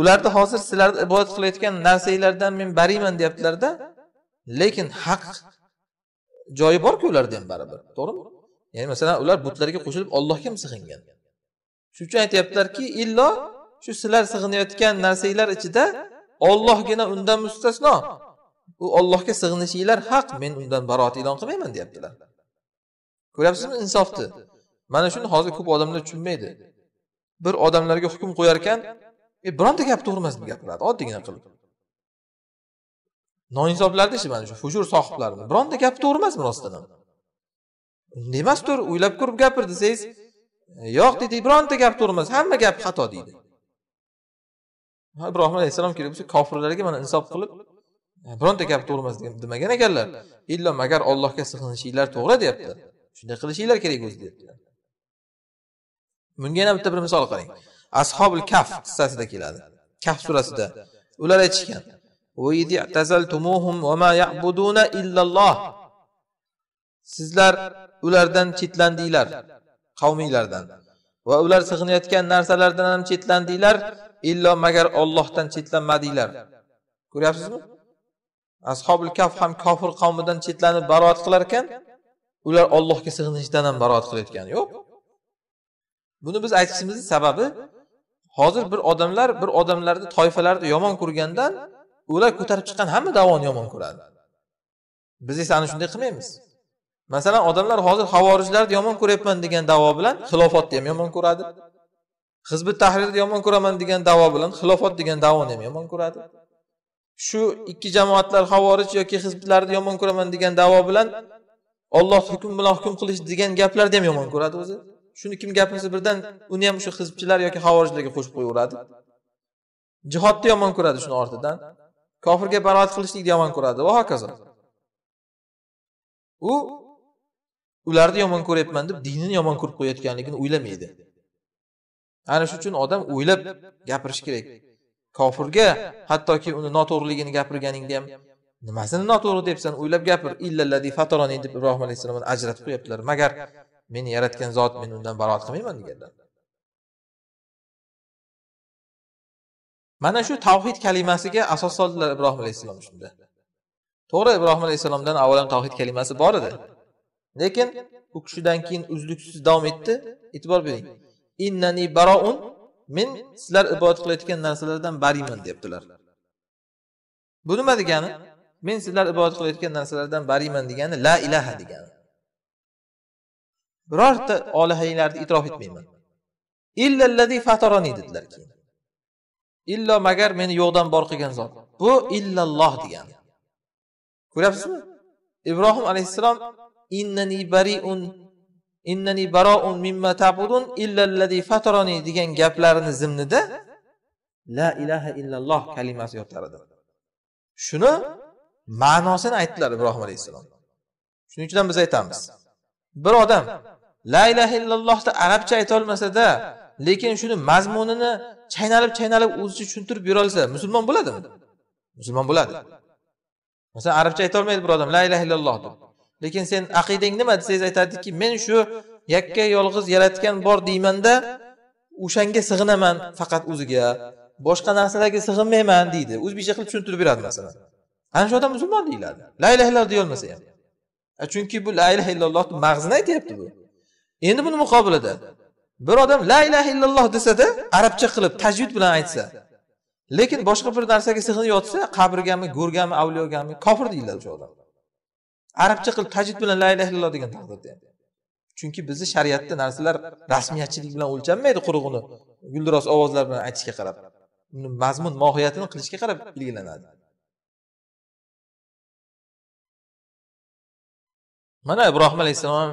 ularni hozir sizlarni ibodat qilayotgan narsanglardan men bariman deyaptilarda lekin haq joyi borku ularda ham baribir to'g'rimi ya'ni masalan ular butlarga qo'shilib ollohga ham sig'ingan shuning uchun aytyaptilarki illo shu sizlar sig'inayotgan narsanglar ichida ollohgina undan mustasno u ollohga sig'inishinglar haq men undan baroat e'lon qilmayman deyaptilar ko'ryapsizmi insofni mana shuni hozir ko'p odamlar tushunmaydi bir odamlarga hukm qo'yar ekan e bironta gap to'g'ri emas deb gapiradi oddiygina qilib noinsoflardachi mana shu fujur sohiblarini bironta gapi to'g'ri emasmi rostdan ham unday emas tur o'ylab ko'rib gapir desangiz e, yo'q deydi bironta gap to'g'ri emas hamma gap xato deydi ibrohim alayhissalom kelib bo'lsa kofirlarga mana insof qilib e, bironta gap to'g'ri emas demagan ekanlar illo magar ollohga sig'inishinglar to'g'ri deyapti shunday qilishinglar kerak o'zi deyaptilar bunga yana bitta bir misol qarang ashobil kaf qissasida keladi kaf surasida ular aytishgan sizlar ulardan chetlandinglar qavminglardan va ular sig'inayotgan narsalardan ham chetlandinglar illo magar ollohdan chetlanmadinglar ko'ryapsizmi ashobil kaf ham kofir qavmidan chetlanib baroat qilar ekan ular ollohga sig'inishdan ham baroat qilayotgani yo'q buni biz aytishimizni sababi hozir bir odamlar bir odamlarni toifalarni yomon ko'rgandan ular ko'tarib chiqqan hamma davoni yomon ko'radi biz esa ana shunday qilmaymiz masalan odamlar hozir havorijlarni yomon ko'ryapman degan davo bilan xilofatni ham yomon ko'radi hizbi tahrirni yomon ko'raman degan davo bilan xilofat degan davoni ham yomon ko'radi shu ikki jamoatlar havorij yoki hizblarni yomon ko'raman degan davo bilan olloh hukm bilan hukm qilish degan gaplarni ham yomon ko'radi o'zi shuni kim gapirsa birdan uni ham o'sha hizbchilar yoki havorijlarga qo'shib qo'yaveradi jihodni yomon ko'radi shuni ortidan kofirga baroat qilishlikni yomon ko'radi va hokazo u ularni yomon ko'ryapman deb dinini yomon ko'rib qo'yayotganligini o'ylamaydi ana shuning uchun odam o'ylab gapirishi kerak kofirga hattoki uni noto'g'riligini gapirganingda ham nimasini noto'g'ri debsan o'ylab gapir illalladi fatoroni deb ibrohim alayhissalomni ajratib qo'yaptilar magar meni yaratgan zot men undan baroat qilmayman deganlar mana shu tavhid kalimasiga asos soldilar ibrohim alayhissalom shunda to'g'ri ibrohim alayhissalomdan avvalam tavhid kalimasi bor edi lekin u kishidan keyin uzluksiz davom etdi e'tibor bering innani baroun men sizlar ibodat qilayotgan narsalardan bariman deyaptilar bu nima degani men sizlar ibodat qilayotgan narsalardan bariman degani la ilaha degani birorta olihanglarni itrof etmayman illallazi fataroni dedilar keyin illo magar meni yo'qdan bor qilgan zot bu illalloh degani ko'ryapsizmi ibrohim alayhissalom innani bariun innani baroun mimma tabudun illallazi fataroni degan gaplarini zimnida la ilaha illalloh kalimasi yotar edi shuni ma'nosini aytdilar ibrohim alayhissalom shuning uchun biz aytamiz bir odam la ilaha illallohni arabcha aytolmasada lekin shuni mazmunini chaynalib chaynalib o'zicha tushuntirib berolsa musulmon bo'ladimi musulmon bo'ladi masalan arabcha aytolmaydi bir odam la ilaha illalloh deb lekin sen aqidang nima desangiz aytadiki men shu yakka yolg'iz yaratgan bor deymanda o'shanga sig'inaman faqat o'ziga boshqa narsalarga sig'inmayman deydi o'zbekcha qilib tushuntirib beradi masalan ana shu odam musulmon deyiladi la ilaha illalloh deyolmasa ham e, chunki bu la ilaha illallohni mag'zini aytyapti bu endi buni muqobilida bir odam la ilaha illalloh desada arabcha qilib tajvid bilan aytsa lekin boshqa bir narsaga sig'inib yotsa qabrgami go'rgami avliyogami kofir deyiladi o'sha odam arabcha qilib tajvid bilan la ilaha illalloh degan taqdirda chunki bizni shariatda narsalar rasmiyatchilik bilan o'lchanmaydi qurug'ini guldiroz ovozlar bilan aytishga qarab uni mazmun mohiyatini qilishga qarab belgilanadi mana ibrohim alayhissalom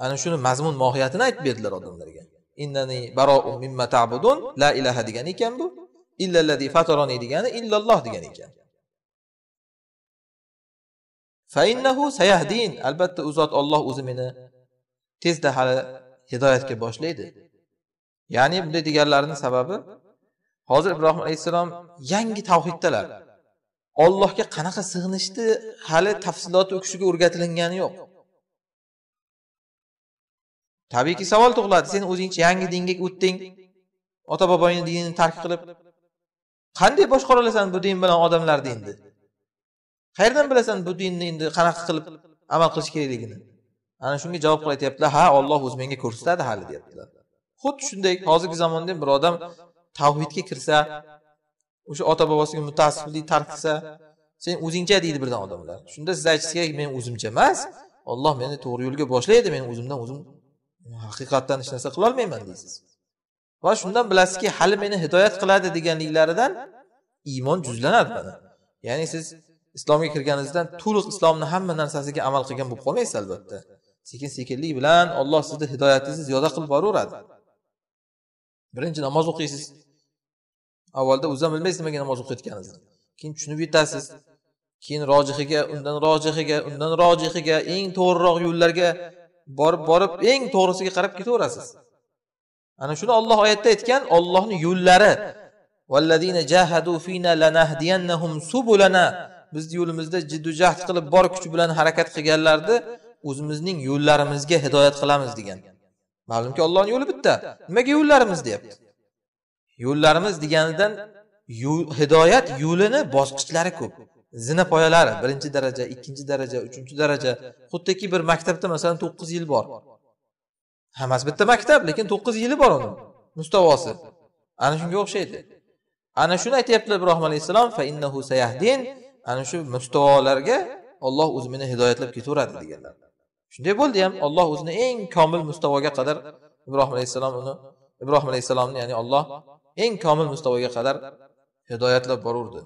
ana shuni mazmun mohiyatini aytib berdilar odamlarga innani baroun mimma ta'budun la ilaha degani ekan bu illalladi fataroni degani illalloh degani ekan fainnahu sayahdin albatta u zot olloh o'zi meni tezda hali hidoyatga boshlaydi ya'ni bunday deganlarini sababi hozir ibrohim alayhissalom yangi tavhiddalar ollohga qanaqa sig'inishni hali u kishiga o'rgatilingani yo'q tabiiyki savol tug'iladi sen o'zingcha yangi dinga o'tding ota bobongni dinini tark qilib qanday boshqara olasan bu din bilan odamlarni endi qayerdan bilasan bu dinni endi qanaqa qilib amal qilish kerakligini ana shunga javob qilib aytyaptilar ha olloh o'zi menga ko'rsatadi hali deyaptilar xuddi shunday hozirgi zamonda ham bir odam tavhidga kirsa o'sha ota bobosiga mutaassiblik tark qilsa sen o'zingcha deydi birdan odamlar shunda siz aytishingiz kerak men o'zimcha emas olloh meni to'g'ri yo'lga boshlaydi men o'zimdan o'zim haqiqatdan hech narsa qilolmayman deysiz va shundan bilasizki hali meni hidoyat qiladi deganliklaridan iymon juzlanadi ya'ni siz islomga kirganingizdan to'liq islomni hamma narsasiga amal qilgan bo'lib qolmaysiz albatta sekin sekinlik bilan olloh sizni hidoyatingizni ziyoda qilib boraveradi birinchi namoz o'qiysiz avvalda o'zi ham bilmaysiz nimaga namoz o'qiyotganingizni keyin tushunib yetasiz keyin rojihiga undan rojihiga undan rojihiga eng to'g'riroq yo'llarga borib borib eng to'g'risiga qarab ketaverasiz ana shuni olloh oyatda aytgan ollohni yo'llari bizni yo'limizda jiddu jahd qilib bor kuch bilan harakat qilganlarni o'zimizning yo'llarimizga hidoyat qilamiz degan ma'lumki ollohni yo'li bitta nimaga yo'llarimiz deyapti yo'llarimiz deganidan hidoyat yo'lini bosqichlari ko'p zina poyalari birinchi daraja ikkinchi daraja uchinchi daraja xuddiki bir maktabda masalan to'qqiz yil bor hammasi bitta maktab lekin to'qqiz yili bor uni mustavosi ana shunga o'xshaydi ana shuni aytyaptilar ibrohim alayhissalom sayahdin ana shu mustavolarga olloh o'zi meni hidoyatlab ketaveradi deganlar shunday bo'ldi ham olloh o'zini eng komil mustavoga qadar ibrohim alayhissalom uni ibrohim alayhissalomni ya'ni olloh eng komil mustavoga qadar hidoyatlab boraverdi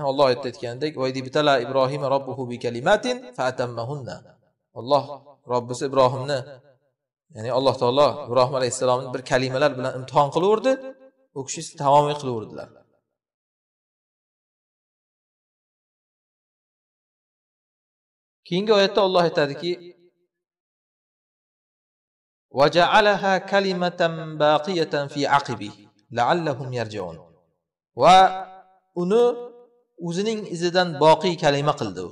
alloh oyatda aytgandek vaydibtala ibrohim robbuhu bi kalimatin fatammahunna alloh robbisi ibrohimni ya'ni alloh taolo ibrohim alayhissalomni bir kalimalar bilan imtihon qilaverdi u kishi tamomiy qilaverdilar keyingi oyatda olloh aytadiki وجعلها كلمة باقية في عقبه لعلهم يرجعون va uni o'zining izidan boqiy kalima qildi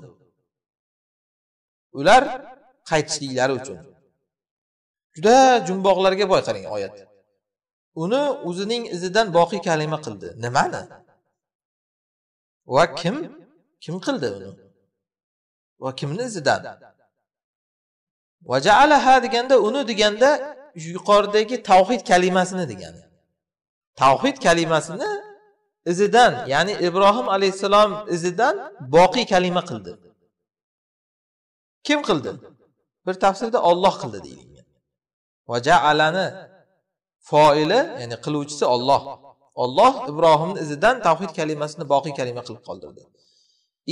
ular qaytishliklari uchun juda jumboqlarga boy qarang oyat uni o'zining izidan boqiy kalima qildi nimani va kim kim qildi uni va kimni izidan va deganda uni deganda yuqoridagi tavhid kalimasini degani tavhid kalimasini izidan ya'ni ibrohim alayhissalom izidan boqiy kalima qildi kim qildi bir tafsirda olloh qildi deyilgan va jaalani foili ya'ni qiluvchisi olloh olloh ibrohimni izidan tavhid kalimasini boqiy kalima qilib qoldirdi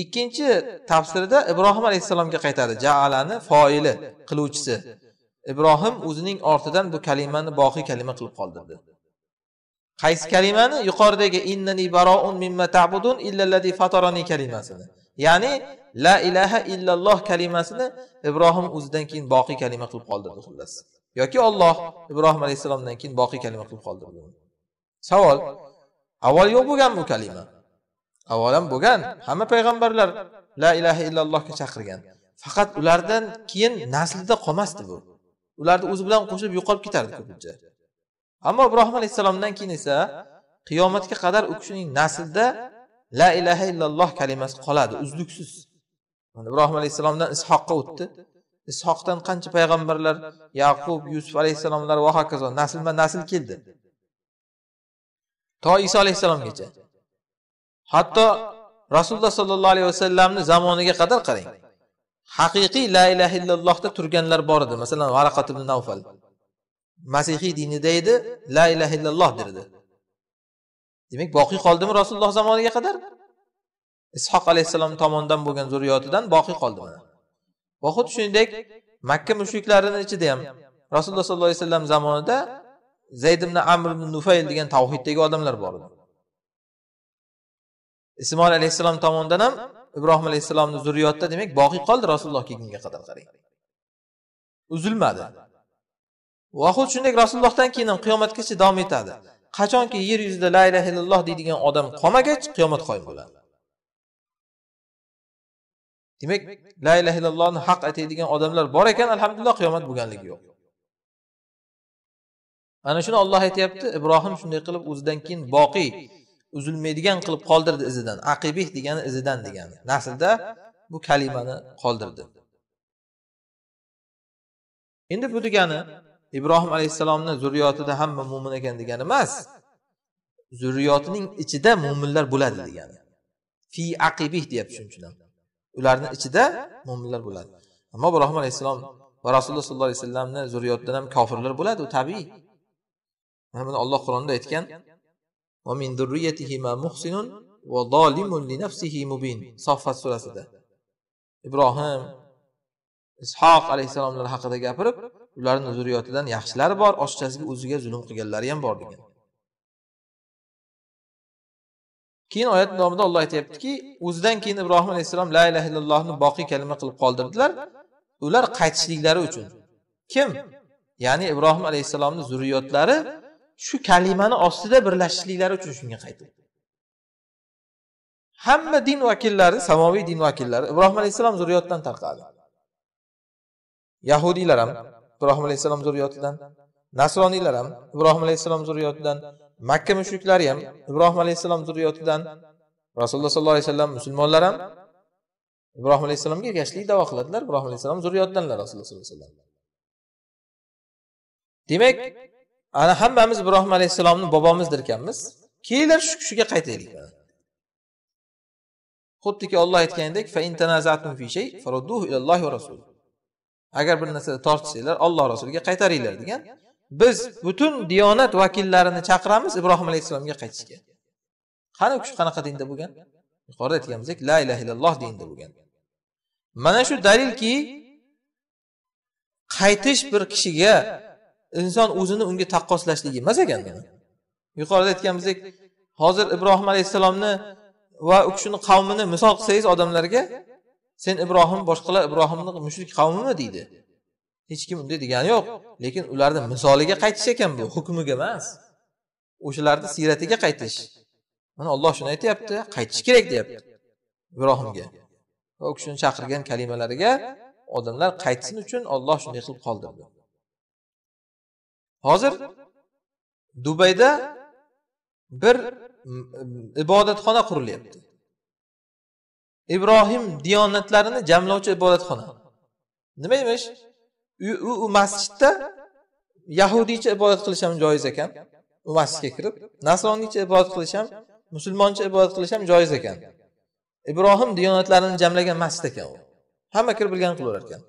ikkinchi tafsirda ibrohim alayhissalomga qaytadi jaalani foili qiluvchisi ibrohim o'zining ortidan bu kalimani boqiy kalima qilib qoldirdi qaysi kalimani yuqoridagi innani baroun mimma ta'budun illalladi fatarani kalimasini ya'ni la ilaha illalloh kalimasini ibrohim o'zidan keyin boqiy kalima qilib qoldirdi xullas yoki olloh ibrohim alayhissalomdan keyin boqiy kalima qilib qoldirdi savol avval yo'q bo'lgan bu kalima avvalam bo'lgan hamma payg'ambarlar la ilaha illallohga chaqirgan faqat ulardan keyin naslida qolmasdi bu ularni o'zi bilan qo'shib yo'qolib ketardi ko'pincha ammo ibrohim alayhissalomdan keyin esa qiyomatga qadar u kishining naslida la ilaha illalloh kalimasi qoladi uzluksiz ibrohim alayhissalomdan ishoqqa o'tdi ishoqdan qancha payg'ambarlar yaqub yusuf alayhissalomlar va hokazo naslma nasl keldi to iso alayhissalomgacha hatto rasululloh sollallohu alayhi vasallamni zamoniga qadar qarang haqiqiy la ilaha illallohda turganlar bor edi masalan varaqat ibn navfal masihiy dinida edi la ilaha illalloh derdi demak boqiy qoldimi rasululloh zamoniga qadar ishoq alayhissalom tomonidan bo'lgan zurriyotidan boqiy qoldi mana va xuddi shuningdek makka mushriklarini ichida ham rasululloh sollallohu alayhi vasallam zamonida zayd ibn amr ibn nufayl degan tavhiddagi odamlar bor edi ismoil alayhissalom tomonidan ham ibrohim alayhissalomni zurriyotida demak boqiy qoldi rasululloh kelgunga qadar qarang uzilmadi va xuddi shunday rasulullohdan keyin ham qiyomatgacha davom etadi qachonki yer yuzida la illaha illalloh deydigan odam qolmagach qiyomat qoyim bo'ladi demak la illaha illallohni haq aytadigan odamlar bor ekan alhamdulillah qiyomat bo'lganligi yo'q ana shuni olloh aytyapti ibrohim shunday qilib o'zidan keyin boqiy uzilmaydigan qilib qoldirdi izidan aqibih degani izidan degani naslda bu kalimani qoldirdi endi bu degani ibrohim alayhissalomni zurriyotida hamma mo'min ekan degani emas zurriyotining ichida mo'minlar bo'ladi degani fi aqibih deyapti shuning uchun ham ularni ichida mo'minlar bo'ladi ammo ibrohim alayhissalom va rasululloh sollallohu alayhi vasallamni zurriyotidan ham kofirlar bo'ladi u tabiiy mana buni olloh qur'onda aytgan soffat surasida ibrohim ishoq alayhissalomlar haqida gapirib ularni zurriyotidan yaxshilari bor oshchasiga o'ziga zulm qilganlari ham bor degan keyin oyat davomida olloh aytyaptiki o'zidan keyin ibrohim alayhissalom la ilaha illallohni boqiy kalima qilib qoldirdilar ular qaytishliklari uchun kim ya'ni ibrohim alayhissalomni zurriyotlari shu kalimani ostida birlashishliklari uchun shunga qaytdi hamma din vakillari samoviy din vakillari ibrohim alayhissalom zurriyotdan tarqadi yahudiylar ham ibrohim alayhissalom zurriyotidan nasroniylar ham ibrohim alayhissalom zurriyotidan makka mushriklari ham ibrohim alayhissalom zurriyotidan rasululloh sollallohu alayhi vasallam musulmonlar ham ibrohim alayhissalomga ergashishlik davo qiladilar ibrohim alayhissalom zurriyotidanlar rasululloh sollallohu alayhi vasallam demak ana hammamiz ibrohim alayhissalomni bobomizdir ekanmiz kelinglar shu kishiga qaytaylik xuddiki olloh aytgandek agar bir narsada tortishsanglar olloh rasuliga qaytaringlar degan biz butun diyonat vakillarini chaqiramiz ibrohim alayhissalomga qaytishga qani kishi qanaqa dinda bo'lgan yuqorida aytganimizdek la ilaha illalloh dinida bo'lgan mana shu dalilki qaytish bir kishiga inson o'zini unga taqqoslashligi emas ekan yuqorida aytganimizdek hozir ibrohim alayhissalomni va u kishini qavmini misol qilsangiz odamlarga sen ibrohim boshqalar ibrohimni mushrik qavmimi deydi hech kim unday degani yo'q lekin ularni misoliga qaytish ekan bu hukmiga emas o'shalarni siyratiga qaytish mana olloh shuni aytyapti qaytish kerak deyapti ibrohimga va u kishini chaqirgan kalimalariga odamlar qaytsin uchun olloh shunday qilib qoldirdi hozir dubayda bir ibodatxona qurilyapti ibrohim diyonatlarini jamlovchi ibodatxona nima emish u u masjidda yahudiycha ibodat qilish ham joiz ekan u masjidga kirib nasroniycha ibodat qilish ham musulmoncha ibodat qilish ham joiz ekan ibrohim diyonatlarini jamlagan masjid ekan u hamma kirib bilgan qilaverar ekan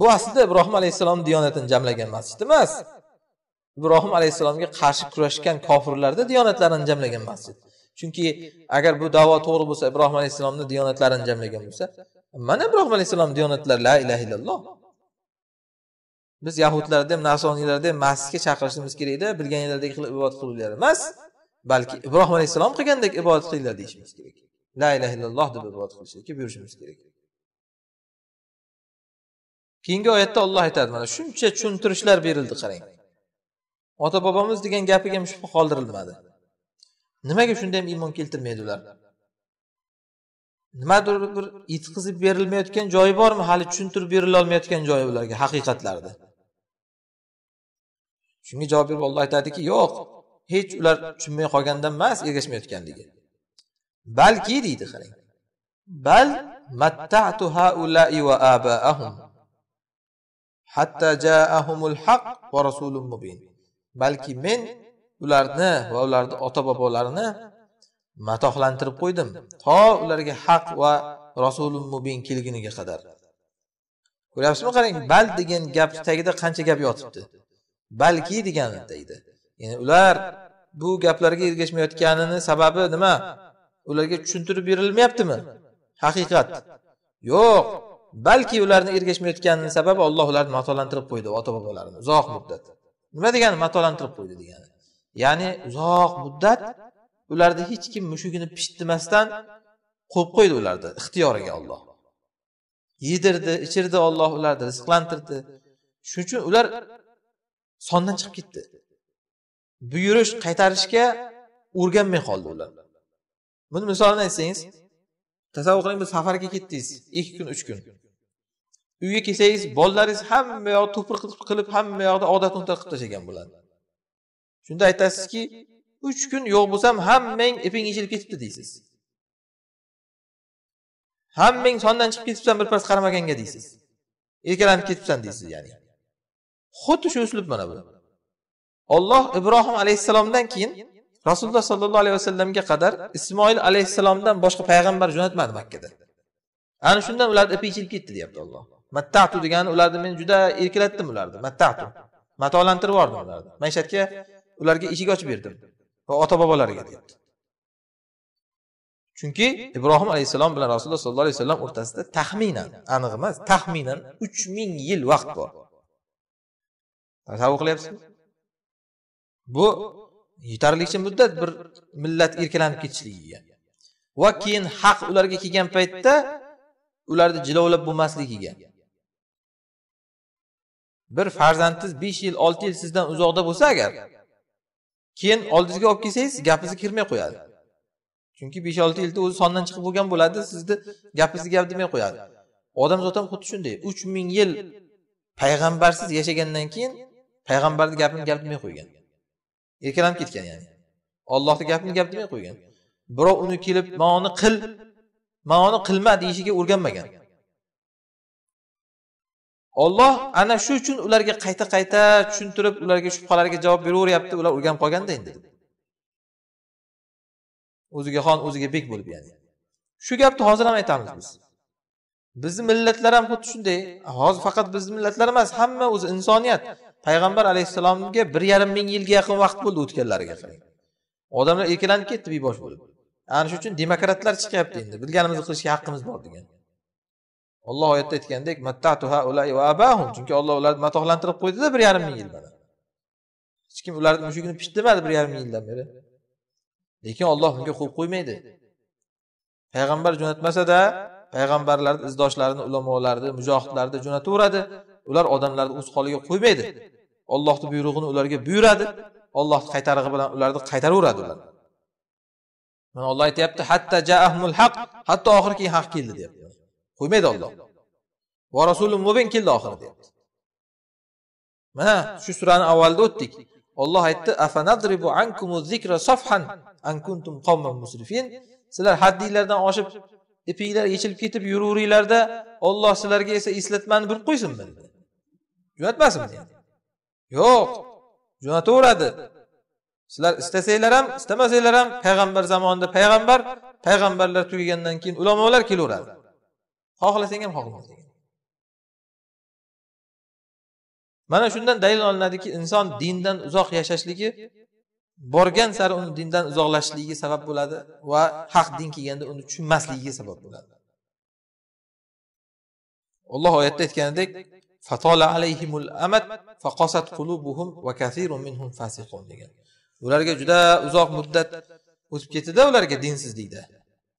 bu aslida ibrohim alayhissalom diyonatini jamlagan masjid emas ibrohim alayhissalomga qarshi kurashgan kofirlarda diyonatlarini jamlagan masjid chunki agar bu davo to'g'ri bo'lsa ibrohim alayhissalomni diyonatlarini jamlagan bo'lsa mana ibrohim alayhissalom diyonatlari la ilaha illalloh biz yahudlarni ham nasoniylarni ham masjidga chaqirishimiz kerakda bilganinglardek qilib ibodat qilinglar emas balki ibrohim alayhissalom qilgandek ibodat qilinglar deyishimiz kerak la ilaha illalloh deb ibodat qilishlikka buyurishimiz kerak keyingi oyatda olloh aytadi mana shuncha tushuntirishlar berildi qarang ota bobomiz degan gapiga ham shubha qoldirilmadi nimaga shunda ham iymon keltirmaydi ular nimadir bir yetkazib berilmayotgan joyi bormi hali tushuntirib berilolmayotgan joyi ularga haqiqatlarni shunga javob berib olloh aytadiki yo'q hech ular tushunmay qolgandan emas ergashmayotganligi balki deydi qarang bal va hatta jaahumul mubin balki men ularni va ularni ota bobolarini matohlantirib qo'ydim to ularga haq va rasulul mubin kelguniga qadar ko'ryapsizmi qarang bal degan gapni tagida qancha gap yotibdi balki degani deydi ya'ni ular bu gaplarga ergashmayotganini sababi nima ularga tushuntirib berilmayaptimi haqiqat yo'q balki ularni ergashmayotganini sababi alloh ularni matolantirib qo'ydi ota bobolarini uzoq muddat nima degani matolantirib qo'ydi degani ya'ni uzoq muddat ularni hech kim mushugini pisht demasdan qo'yib qo'ydi ularni ixtiyoriga olloh yedirdi ichirdi olloh ularni rizqlantirdi shuning uchun ular sondan chiqib ketdi buyurish qaytarishga o'rganmay qoldi ular buni misolini aytsangiz tasavvur qiling bir safarga ketdingiz ikki kun uch kun uyga kelsangiz bolalaringiz hamma yoqni to'pir qilib hamma yoqda odat untat qilib tashlagan bo'ladi shunda aytasizki uch kun yo'q bo'lsam hammang iping yechilib ketibdi deysiz hammang sondan chiqib ketibsan birpas qaramaganga deysiz erkalanib ketibsan deysiz ya'ni xuddi shu uslub mana bu olloh ibrohim alayhissalomdan keyin rasululloh sollallohu alayhi vasallamga qadar ismoil alayhissalomdan boshqa payg'ambar jo'natmadi makkada ana shundan ularni ipi yechilib ketdi deyapti olloh mattatu degani ularni men juda erkalatdim ularni mattatu matolantirib yubordim ularni maishatga ularga eshik ochib berdim va ota bobolariga deyapti chunki ibrohim alayhissalom bilan rasululloh sollallohu alayhi vasallam o'rtasida taxminan aniq emas taxminan uch ming yil vaqt bor tasavvur qilyapsizmi bu yetarlicha muddat bir millat erkalanib ketishligiga va keyin haq ularga kelgan paytda ularni jilovlab bo'lmasligiga bir farzandingiz besh yil olti yil sizdan uzoqda bo'lsa agar keyin oldingizga olib kelsangiz gapingizga kirmay qo'yadi chunki besh olti yilda o'zi sondan chiqib bo'lgan bo'ladi sizni gapingizga gap demay qo'yadi odamzod ham xuddi shunday uch ming yil payg'ambarsiz yashagandan keyin payg'ambarni gapini gap demay qo'ygan erkalanib ketgan ya'ni ollohni gapini gap demay qo'ygan birov uni kelib man uni qil man uni qilma deyishiga o'rganmagan olloh ana shu uchun ularga qayta qayta tushuntirib ularga shubhalariga javob beraveryapti ular o'rganib qolganda endi o'ziga xon o'ziga bek bo'lib ya'ni shu gapni hozir ham aytamiz biz bizni millatlar ham xuddi shunday hozir faqat bizni millatlar emas hamma o'zi insoniyat payg'ambar alayhissalomga bir yarim ming yilga yaqin vaqt bo'ldi o'tganlariga qarang odamlar erkalanib ketdi bebosh bo'lib ana shuning uchun demokratlar chiqyapti endi bilganimizni qilishga haqqimiz bor degan olloh oyatda aytgandek chunki olloh ularni matohlantirib qo'ydida bir yarim ming yil mana hech kim ularni mushugini pishitmadi bir yarim ming yildan beri lekin olloh bunga qo'yib qo'ymaydi payg'ambar jo'natmasada payg'ambarlarni izdoshlarini ulamolarni mujohidlarni jo'nataveradi ular odamlarni o'z holiga qo'ymaydi ollohni buyrug'ini ularga buyuradi ollohni qaytarig'i bilan ularni qaytaraveradi ular mana olloh aytyapti hatto jaahmul haq hatto oxirgi haq keldi deyapti qo'ymaydi olloh va rasuli mubin keldi oxiri deyapti mana shu surani avvalida o'tdik olloh aytdi afanadribu ankumu zikra safhan an kuntum musrifin sizlar haddinglardan oshib ipinglar yechilib ketib yuraveringlarda olloh sizlarga esa eslatmani burib qo'ysinmi jo'natmasinmi yo'q jo'nataveradi sizlar istasanglar ham istamasanglar ham payg'ambar zamonida payg'ambar payg'ambarlar tugagandan keyin ulamolar kelaveradi xohlasang ham xohlamasang mana shundan dalil olinadiki inson dindan uzoq yashashligi borgan sari uni dindan uzoqlashishligiga sabab bo'ladi va haq din kelganda uni tushunmasligiga sabab bo'ladi alloh oyatda aytganidek amad faqosat qulubuhum va minhum fasiqun degan ularga juda uzoq muddat o'tib ketdida ularga dinsizlikda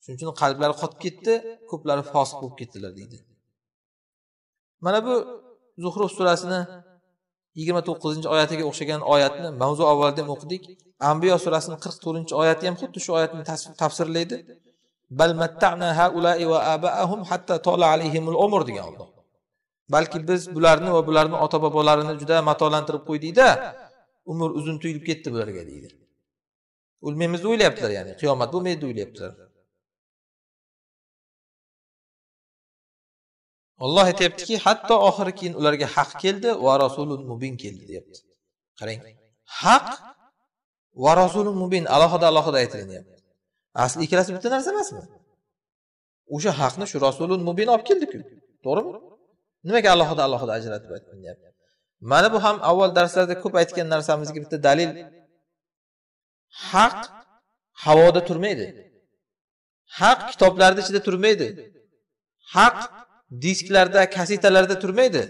shuning uchun qalblari qotib ketdi ko'plari fosiq bo'lib ketdilar deydi mana bu zuhruf surasini yigirma to'qqizinchi oyatiga o'xshagan oyatni mavzu avvalda ham o'qidik ambiyo surasini qirq to'rtinchi oyati ham xuddi shu oyatni tafsirlaydi bal mattana va hatta umr degan balki biz bularni va bularni ota bobolarini juda matolantirib qo'ydikda umr uzun tuyulib ketdi bularga deydi o'lmaymiz deb o'ylayaptilar ya'ni qiyomat bo'lmaydi deb o'ylayaptilar olloh aytyaptiki hatto oxiri keyin ularga haq keldi va rasulul mubin keldi deyapti qarang haq va rasulul mubin alohida alohida aytilinyapti asli ikkalasi bitta narsa emasmi o'sha haqni shu rasulul mubin olib keldiku to'g'rimi nimaga alohida alohida ajratib aytilyapti mana bu ham avval darslarda ko'p aytgan narsamizga bitta dalil haq havoda turmaydi haq kitoblarni ichida turmaydi haq disklarda kasetalarda turmaydi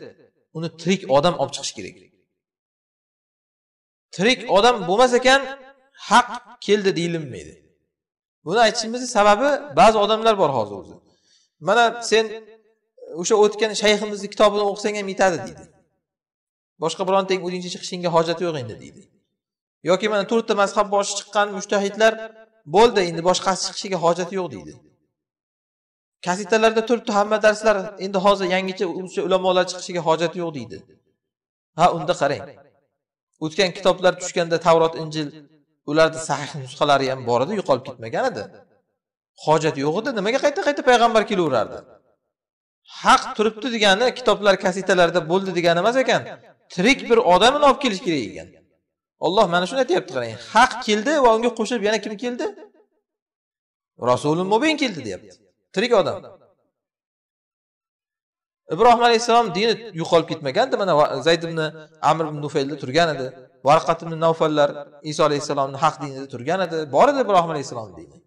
uni tirik odam olib chiqish kerak tirik odam bo'lmas ekan haq keldi deyilinmaydi buni aytishimizni sababi ba'zi odamlar bor hozir o'zi mana sen e, o'sha o'tgan shayximizni kitobini o'qisang ham yetadi deydi boshqa birontang o'zingcha chiqishingga hojat yo'q endi deydi yoki mana to'rtta mazhab boshi chiqqan mushtahidlar bo'ldi endi boshqasi chiqishiga hojati yo'q deydi kassetalarda turibdi hamma darslar endi hozir yangicha ulamolar chiqishiga hojat yo'q deydi ha unda qarang o'tgan kitoblar tushganda tavrot injil ularni sahih nusxalari ham bor edi yo'qolib ketmagan edi hojat yo'q edi nimaga qayta qayta payg'ambar kelaverardi haq turibdi degani kitoblar kassetalarda bo'ldi degani emas ekan tirik bir odamni olib kelish kerak ekan olloh mana shuni aytyapti qarang haq keldi va unga qo'shilib yana kim keldi rasuli mubin keldi deyapti tirik odam ibrohim alayhissalom dini yo'qolib ketmagandi mana zayd ibn amr ibn nufaylda turgan edi varqat ibn navfallar iso alayhissalomni haq dinida turgan edi bor edi ibrohim alayhissalomni dini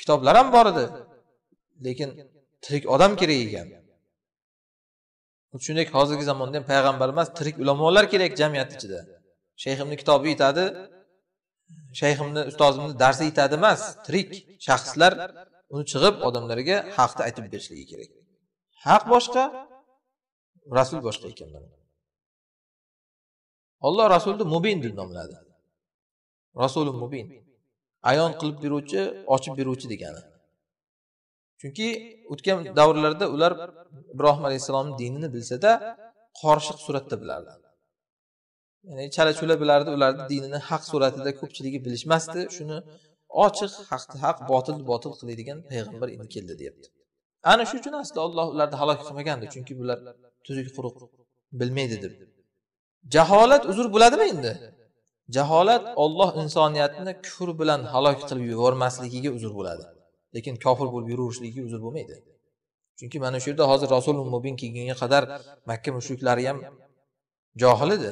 kitoblar ham bor edi lekin tirik odam kerak ekan shuningdek hozirgi zamonda ham payg'ambar emas tirik ulamolar kerak jamiyat ichida shayximni kitobi yetadi shayximni ustozimni darsi yetadi emas tirik shaxslar uni chiqib odamlarga haqni aytib berishligi kerak haq boshqa rasul boshqa ekan olloh rasulni mubin deb nomladi rasuli mubin ayon qilib beruvchi ochib beruvchi degani chunki o'tgan davrlarda ular ibrohim alayhissalomni dinini bilsada qorishiq suratda bilardi ya'ni chala chula bilardi ularni dinini haq suratida ko'pchiligi bilishmasdi shuni ochiq haqni haq botil botil qiladigan payg'ambar endi keldi deyapti ana shu uchun aslida olloh ularni halok qilmagandi chunki bular tuzuk quruq bilmaydi deb jaholat uzr bo'ladimi endi jaholat olloh insoniyatni kufr bilan halok qilib yubormasligiga uzr bo'ladi lekin kofir bo'lib yuraverishligiga uzr bo'lmaydi chunki mana shu yerda hozir rasul mubin kelgunga qadar makka mushriklari ham johil edi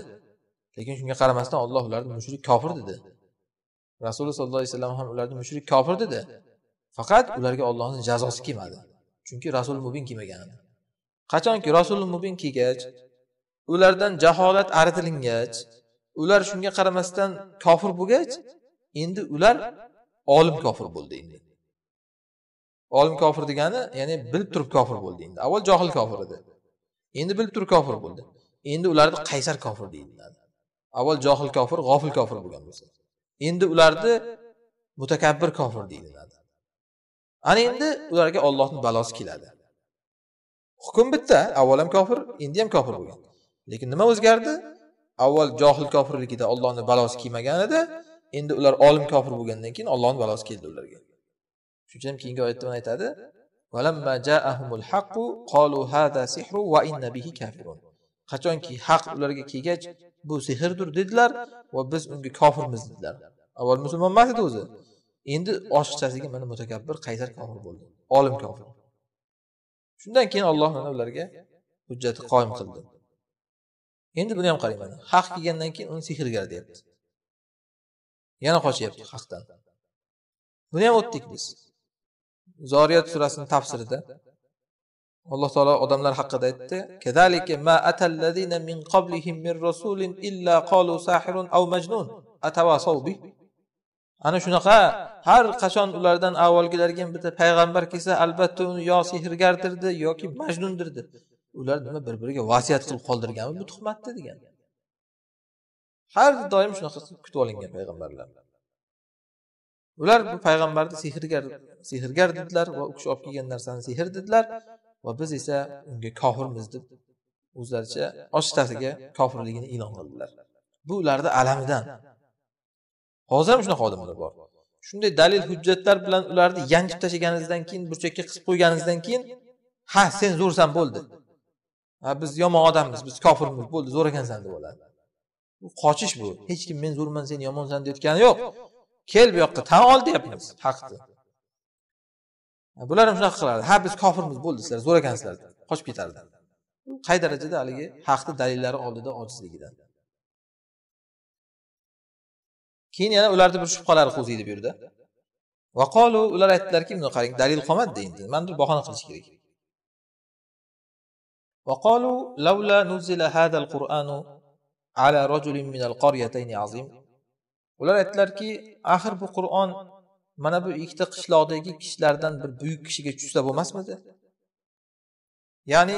lekin shunga qaramasdan olloh ularni mushrik kofir dedi rasululloh sollallohu alayhi vasallam ham ularni mushrik kofir dedi faqat ularga ollohni jazosi kelmadi chunki rasul mubin kelmagan edi qachonki rasul mubin kelgach ulardan jaholat aritilingach ular shunga qaramasdan kofir bo'lgach endi ular olim kofir bo'ldi endi olim kofir degani ya'ni bilib turib kofir bo'ldi endi avval johil kofir edi endi bilib turib kofir bo'ldi endi ularni qaysar kofir deyiladi avval johil kofir g'ofil kofir bo'lgan bo'lsa endi ularni mutakabbir kofir deyiladi ana endi ularga ollohni balosi keladi hukm bitta avval ham kofir endi ham kofir bo'lgan lekin nima o'zgardi avval johil kofirligida ollohni balosi kelmagan edi endi ular olim kofir bo'lgandan keyin ollohni balosi keldi ularga shuning uchun keyingi oyatda mana aytadi qachonki haq ularga kelgach bu sehrdir dedilar va biz unga kofirmiz dedilar avval musulmon emas edi o'zi endi ochiqchasiga mana mutakabbir qaysar kofir bo'ldi olim kofir shundan keyin alloh mana ularga hujjatni qoyim qildi endi buni ham qarang mana haq kelgandan keyin uni sehrgar deyapti yana qochyapti haqdan buni ham o'tdik biz zoriyat surasini tafsirida alloh taolo odamlar haqida aytdi ma min min illa qalu sahirun aw majnun ana shunaqa har qachon ulardan avvalgilarga bitta payg'ambar kelsa albatta uni yo sehrgardir deb yoki majnundir deb ular nima bir biriga vasiyat qilib qoldirganmi bu tuhmatni degan har doim shunaqa kutib olingan payg'ambarlar ular bu payg'ambarni sehrgar sehrgar dedilar va u kishi olib kelgan narsani sehr dedilar va biz esa unga kofirmiz deb o'zlaricha oshtasiga kofirligini e'lon qildilar bu ularni alamidan hozir ham shunaqa odamlar bor shunday dalil hujjatlar bilan ularni yanchib tashlaganingizdan keyin burchakka qisib qo'yganingizdan keyin ha sen zo'rsan bo'ldi ha biz yomon odammiz biz kofirmiz bo'ldi zo'r ekansan deb oladi bu qochish bu hech kim men zo'rman sen yomonsan deyotgani yo'q kel bu yoqqa tan ol deyapmiz haqni bular ham shunaqa qiladi ha biz kofirmiz bo'ldi sizlar zo'r ekansizlar qochib ketardi qay darajada haligi haqni dalillari oldida ojizligidan keyin yana ularni bir shubhalari qo'ziydi bu yerda vaqolu ular aytdilarki buni qarang dalil qolmadida endi nimanidir bahona qilish kerak vaqolu lavla nuzila hada qur'anu ala rajulin min alqaryatayn azim ular aytdilarki axir bu qur'on mana bu ikkita qishloqdagi kishilardan bir buyuk kishiga tushsa bo'lmasmidi ya'ni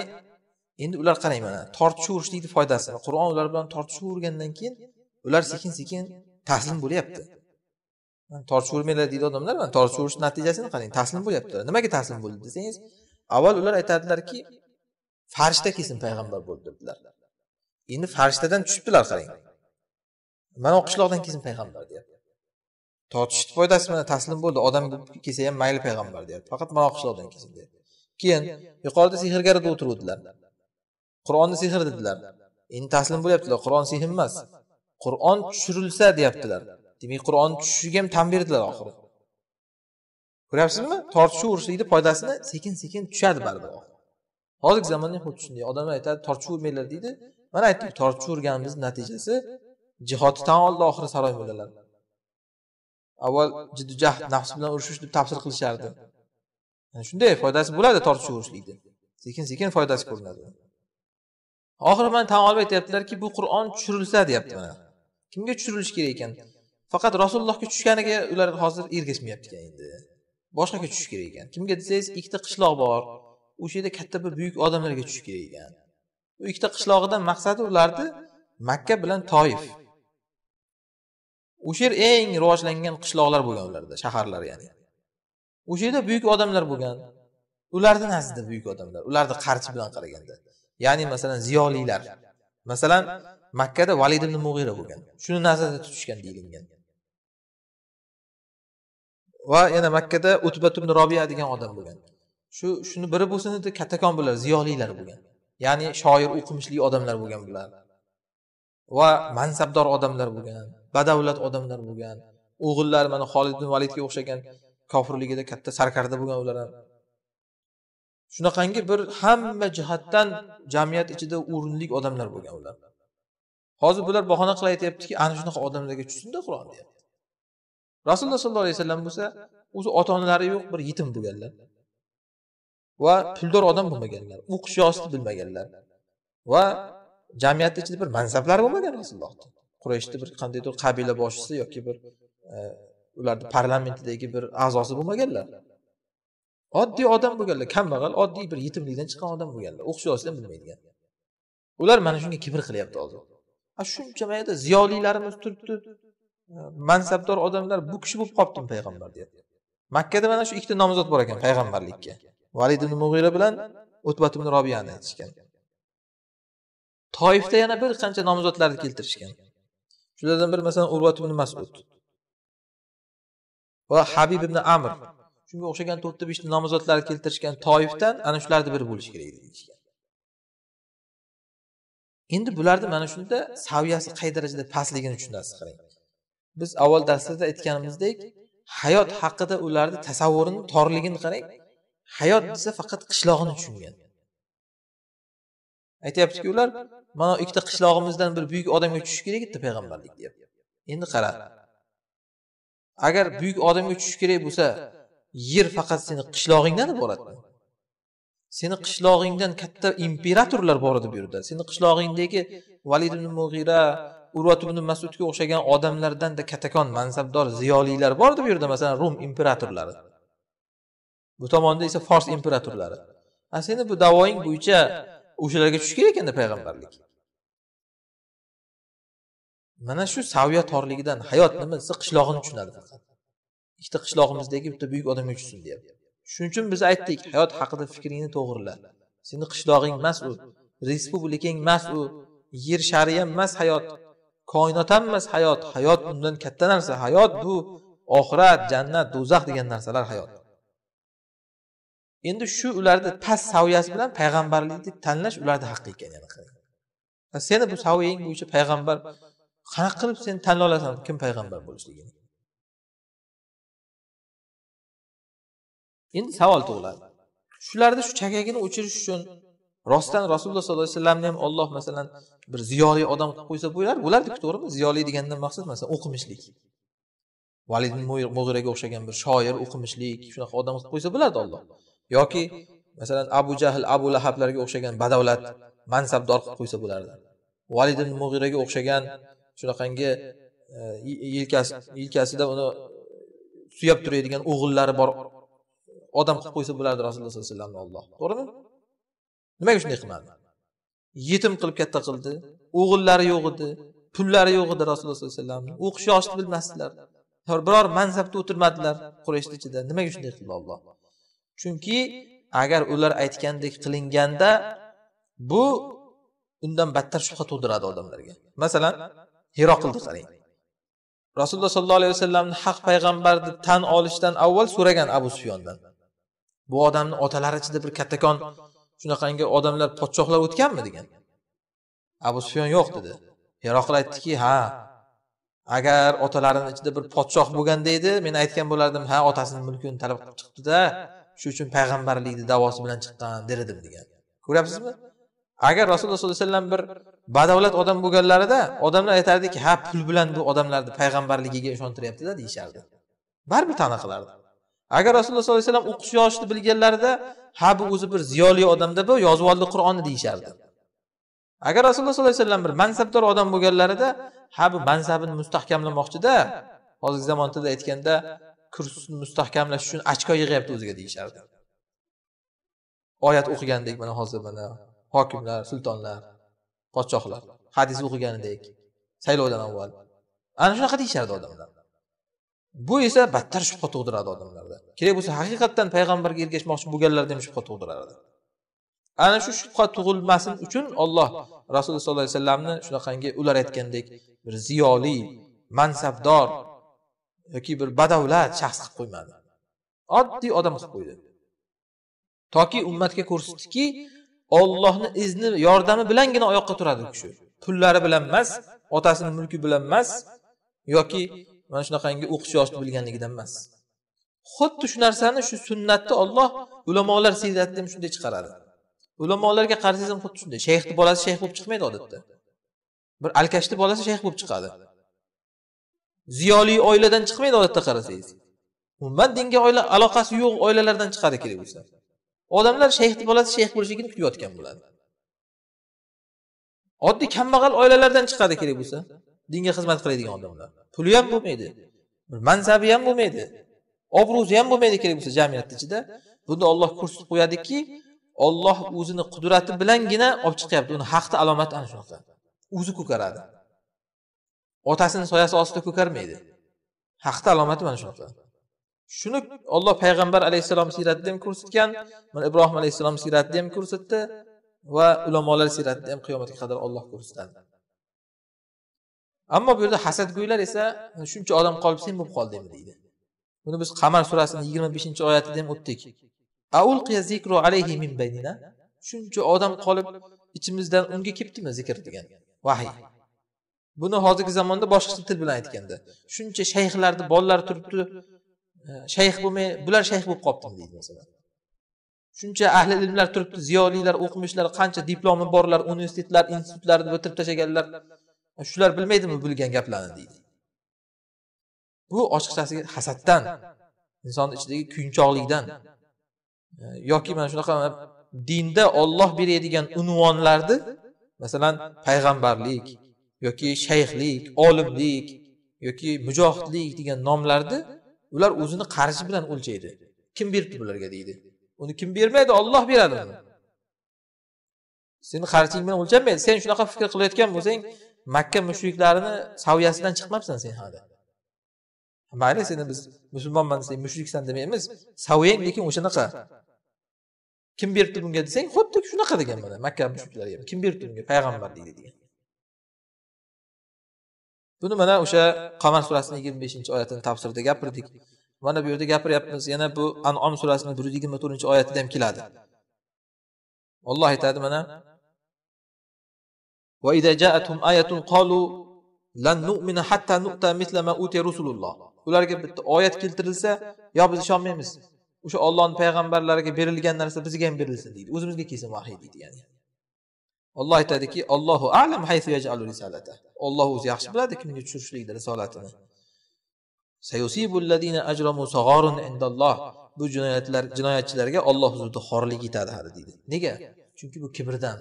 endi ular qarang mana tortishaverishlikni foydasini qur'on ular bilan tortishavergandan keyin ular sekin sekin taslim bo'lyapti tortishavermanglar deydi odamlar mana tortishaverish natijasini qarang taslim bo'lyapti nimaga taslim bo'ldi desangiz avval ular aytadilarki farishta kelsin payg'ambar bo'ldi dedilar endi farishtadan tushibdilar qarang mana bu qishloqdan kelsin payg'ambar deyapti tortishni foydasi bilan taslim bo'ldi odam kelsa ham mayli payg'ambar deyapti faqat mana qishloqdan kelsin deyapti keyin yuqorida sehrgarida o'tiruvdilar qur'onni sehr dedilar endi taslim bo'lyaptilar qur'on sehr emas qur'on tushirilsa deyaptilar demak qur'on tushishiga ham tan berdilar oxiri ko'ryapsizmi tortishuv foydasini sekin sekin tushadi baribir hozirgi zamonda xuddi shunday odamlar aytadi tortishavermanglar deydi mana aytdik tortishuv natijasi jihodni tan oldi oxiri saroy mullalar avval jiddujahd nafs bilan urushish deb tafsir qilishardi yani shunday foydasi bo'ladi tortishaverishlikni sekin sekin foydasi ko'rinadi oxiri mana tan olib aytyaptilarki bu qur'on tushirilsa deyapti mana kimga tushirilishi kerak ekan faqat rasulullohga tushganiga ular hozir ergashmayapti ekan endi boshqaga tushishi kerak ekan kimga desangiz ikkita qishloq bor o'sha yerda katta bir buyuk odamlarga tushishi kerak ekan u ikkita qishlog'idan maqsadi ularni makka bilan toif o'sha yer eng rivojlangan qishloqlar bo'lgan ularda shaharlar ya'ni o'sha yerda buyuk odamlar bo'lgan ularni nazdida buyuk odamlar ularni qarchi bilan qaraganda ya'ni masalan ziyolilar masalan makkada valid ibn mug'ira bo'lgan shuni nazarda tutishgan deyilgan va yana makkada utbat ibn robiya degan odam bo'lgan shu shuni biri bo'lsin katakon bular ziyolilar bo'lgan ya'ni shoir o'qimishli odamlar bo'lgan bular va mansabdor odamlar bo'lgan badavlat odamlar bo'lgan o'g'illari mana xolid ibn validga o'xshagan kofirligida katta sarkarda bo'lgan ular ham shunaqangi bir hamma jihatdan jamiyat ichida o'rinli odamlar bo'lgan ular hozir bular bahona qilib aytyaptiki ana shunaqa odamlarga tushsinda qur'on deyapti rasululloh sollallohu alayhi vasallam bo'lsa o'zi ota onalari yo'q bir yetim bo'lganlar va puldor odam bo'lmaganlar o'qish yozishni bilmaganlar va jamiyatni ichida bir mansablari bo'lmagan rasulullohni qurayshni bir qandaydir qabila boshchisi yoki bir e, ularni parlamentidagi bir a'zosi bo'lmaganlar oddiy odam bo'lganlar kambag'al oddiy bir yetimlikdan chiqqan odam bo'lganlar o'qishni bilmaydigan ular mana shunga kibr qilyapti hozir shuncha mayda ziyolilarimiz turibdi e, mansabdor odamlar bu kishi bo'lib qolibdimi payg'ambar deyapti makkada mana shu ikkita nomzod bor ekan payg'ambarlikka valid ibn mug'ira bilan o'tbat ibn robiyani aytishgan toifda yana bir qancha nomzodlarni keltirishgan shulardan biri masalan urvat ibn masud va habib ibn amr shunga o'xshagan to'rtta beshta nomzodlarni keltirishgan toifdan ana shularni biri bo'lishi kerak deyishgan endi bularni mana shunda saviyasi qay darajada pastligini tushunasiz qarang biz avval darslarda aytganimizdek hayot haqida ularni tasavvurini torligini qarang hayot desa faqat qishlog'ini tushungan aytyaptiki ular mana ikkita qishlog'imizdan bir buyuk odamga tushish kerak edi payg'ambarlik deb endi qara agar buyuk odamga tushish kerak bo'lsa yer faqat seni qishlog'ingdan iboratmi seni qishlog'ingdan katta imperatorlar bor edi bu yerda seni qishlog'ingdagi valid ibn mug'ira urvat ibn masudga o'xshagan odamlardanda katakon mansabdor ziyolilar bor edi bu yerda masalan rum imperatorlari bu tomonda esa fors imperatorlari a seni bu davoing bo'yicha o'shalarga tushish kerak endi payg'ambarlik mana shu saviya torligidan hayot nima desa qishlog'ini tushunadi faqat ikkita qishlog'imizdagi bitta buyuk odamga tushsin deyapti shuning uchun biz aytdik hayot haqida fikringni to'g'rila seni qishlog'ing emas u respublikang emas u yer shari ham emas hayot koinot ham emas hayot hayot undan katta narsa hayot bu oxirat jannat do'zax degan narsalar hayot endi shu ularni past saviyasi bilan payg'ambarlikni tanlash ularni haqqi ekan yana seni bu saviyang bo'yicha payg'ambar qanaqa qilib sen tanla olasan kim payg'ambar bo'lishligini endi savol tug'iladi shularni shu chakagini o'chirish uchun rostdan rasululloh sollallohu alayhi vasallamni ham olloh masalan bir ziyoli odam qilib qo'ysa bo'lardi bo'lardiku to'g'rimi ziyoli degandan maqsad masalan o'qimishlik valid mo'g'iraga o'xshagan bir shoir o'qimishlik shunaqa odam qilib qo'ysa bo'lardi olloh yoki masalan abu jahl abu lahablarga o'xshagan badavlat mansabdor qilib qo'ysa bo'lardi valid mo'g'iraga o'xshagan shunaqangi e, yelkasi yelkasida uni suyab turadigan o'g'illari bor odam qilib qo'ysa bo'lardi rasululloh sallallohu alayhi vasallamni olloh to'g'rimi nimaga shunday qilmadi yetim qilib katta qildi o'g'illari yo'q edi pullari yo'q edi rasululloh sollallohu alayhi vasallamni o'qish yoshni bilmasdilar biror mansabda o'tirmadilar qurayshni ichida nimaga shunday qildi olloh chunki agar ular aytgandek qilinganda bu undan battar shubha tug'diradi odamlarga masalan qildi qarang rasululloh sollallohu alayhi vasallamni haq payg'ambar deb tan olishdan avval so'ragan abu sufyondan bu odamni otalari ichida bir kattakon shunaqangi odamlar podshohlar o'tganmi degan abu sufyon yo'q dedi hiroqil aytdiki ha agar otalarini ichida bir podshoh bo'lganda edi men aytgan bo'lardim ha otasini mulkini talab qilib chiqibdida shu uchun payg'ambarlikni davosi bilan chiqqan der edim degan ko'ryapsizmi agar rasululloh sollallohu alayhi vasallam bir badavlat odam bo'lganlarida odamlar aytardiki ha pul bilan bu odamlarni payg'ambarligiga ishontiryaptida deyishardi baribir tana qilardi agar rasululloh sollallohu alayhi vasallam o'qish yozishni bilganlarida ha bu o'zi bir ziyoli odamda bu yozib oldi qur'onni deyishardi agar rasululloh sollallohu alayhi vasallam bir mansabdor odam bo'lganlarida ha bu mansabini mustahkamlamoqchida hozirgi zamon tilida aytganda kursni mustahkamlash uchun ochko yig'yapti o'ziga deyishardi oyat o'qigandek mana hozir mana hokimlar sultonlar podshohlar hadis o'qiganidek saylovdan avval ana shunaqa deyishardi odamlar bu esa battar shubha tug'diradi odamlarda kerak bo'lsa haqiqatdan payg'ambarga ergashmoqchi bo'lganlarda ham shubha tug'dirardi ana shu shubha tug'ilmasin uchun olloh rasululloh sollallohu alayhi vasallamni shunaqangi ular aytgandek bir ziyoli mansabdor yoki bir badavlat shaxs qilib qo'ymadi oddiy odam qilib qo'ydi toki ummatga ko'rsatdiki ollohni izni yordami bilangina oyoqqa turadi u kishi pullari bilan emas otasini mulki bilan emas yoki mana shunaqangi o'qish yozishni bilganligidan emas xuddi shu narsani shu sunnatni olloh ulamolar siyratida ham shunday chiqaradi ulamolarga qarasangiz ham xuddi shunday shayxni bolasi shayx bo'lib chiqmaydi odatda bir alkashni bolasi shayx bo'lib chiqadi ziyoli oiladan chiqmaydi odatda qarasangiz umuman dinga oila aloqasi yo'q oilalardan chiqadi kerak bo'lsa odamlar shayx bolasi shayx bo'lishligini kutayotgan bo'ladi oddiy kambag'al oilalardan chiqadi kerak bo'lsa dinga xizmat qiladigan odamlar puli ham bo'lmaydi mansabi ham bo'lmaydi obro'si ham bo'lmaydi kerak bo'lsa jamiyatni ichida bunda olloh ko'rsatib qo'yadiki olloh o'zini qudrati bilangina olib chiqyapti uni haqni alomati ana shunaqa o'zi ko'karadi otasini soyasi ostida ko'karmaydi haqni alomati mana shunaqa shuni Alloh payg'ambar alayhissalom siyratida ham ko'rsatgan mana ibrohim alayhissalom siyratida ham ko'rsatdi va ulamolar siyratida ham qiyomatga qadar Alloh ko'rsatadi ammo bu yerda hasadgo'ylar esa shuncha odam qolib sen bo'lib qolding deydi buni biz qamar surasini yigirma beshinchi oyatida ham o'tdik alayhi min baynina shuncha odam qolib ichimizdan unga kelibdimi zikr degan vahiy buni hozirgi zamonda boshqacha til bilan aytganda shuncha shayxlarni bolalari turibdi shayx bo'lmay bular shayx bo'lib qolibdimi deydi masalan shuncha ahli ilmlar turibdi ziyolilar o'qimishlar qancha diplomi borlar universitetlar institutlarni bitirib tashlaganlar e, shular bilmaydimi bilgan gaplarni deydi bu ochiqchasi hasaddan insonni ichidagi kuyunchoqlikdan e, yoki mana shunaqa dinda olloh beradigan unvonlarni masalan payg'ambarlik yoki shayxlik olimlik yoki mujohidlik degan nomlarni ular o'zini qarishi bilan o'lchaydi kim beribdi bularga deydi uni kim bermaydi olloh beradi uni seni qarshing bilan o'lchanmaydi sen shunaqa fikr qilayotgan bo'lsang makka mushriklarini saviyasidan chiqmabsan sen hali mayli seni biz musulmonman sen mushriksan demaymiz saviyang lekin o'shanaqa kim beribdi bunga desang xuddi shunaqa degan mana makka mushriklariga kim beribdi bunga payg'ambar deydi degan buni mana o'sha qamar surasini yigirma beshinchi oyatini tafsirida gapirdik mana bu yerda gapiryapmiz yana bu anom surasini bir yuz yigirma to'rtinchi oyatida ham keladi olloh aytadi mana ularga bitta oyat keltirilsa yo biz ishonmaymiz o'sha ollohni payg'ambarlariga berilgan narsa bizga ham berilsin deydi o'zimizga kelsin vahiy deydi ya'ni olloh aytadiki ollohu alam haythu risalata olloh o'zi yaxshi biladi kimga tushirishlikni risolatini bu jinoyatlar jinoyatchilarga olloh huzurida xorlik yetadi hali deydi nega chunki bu kibrdan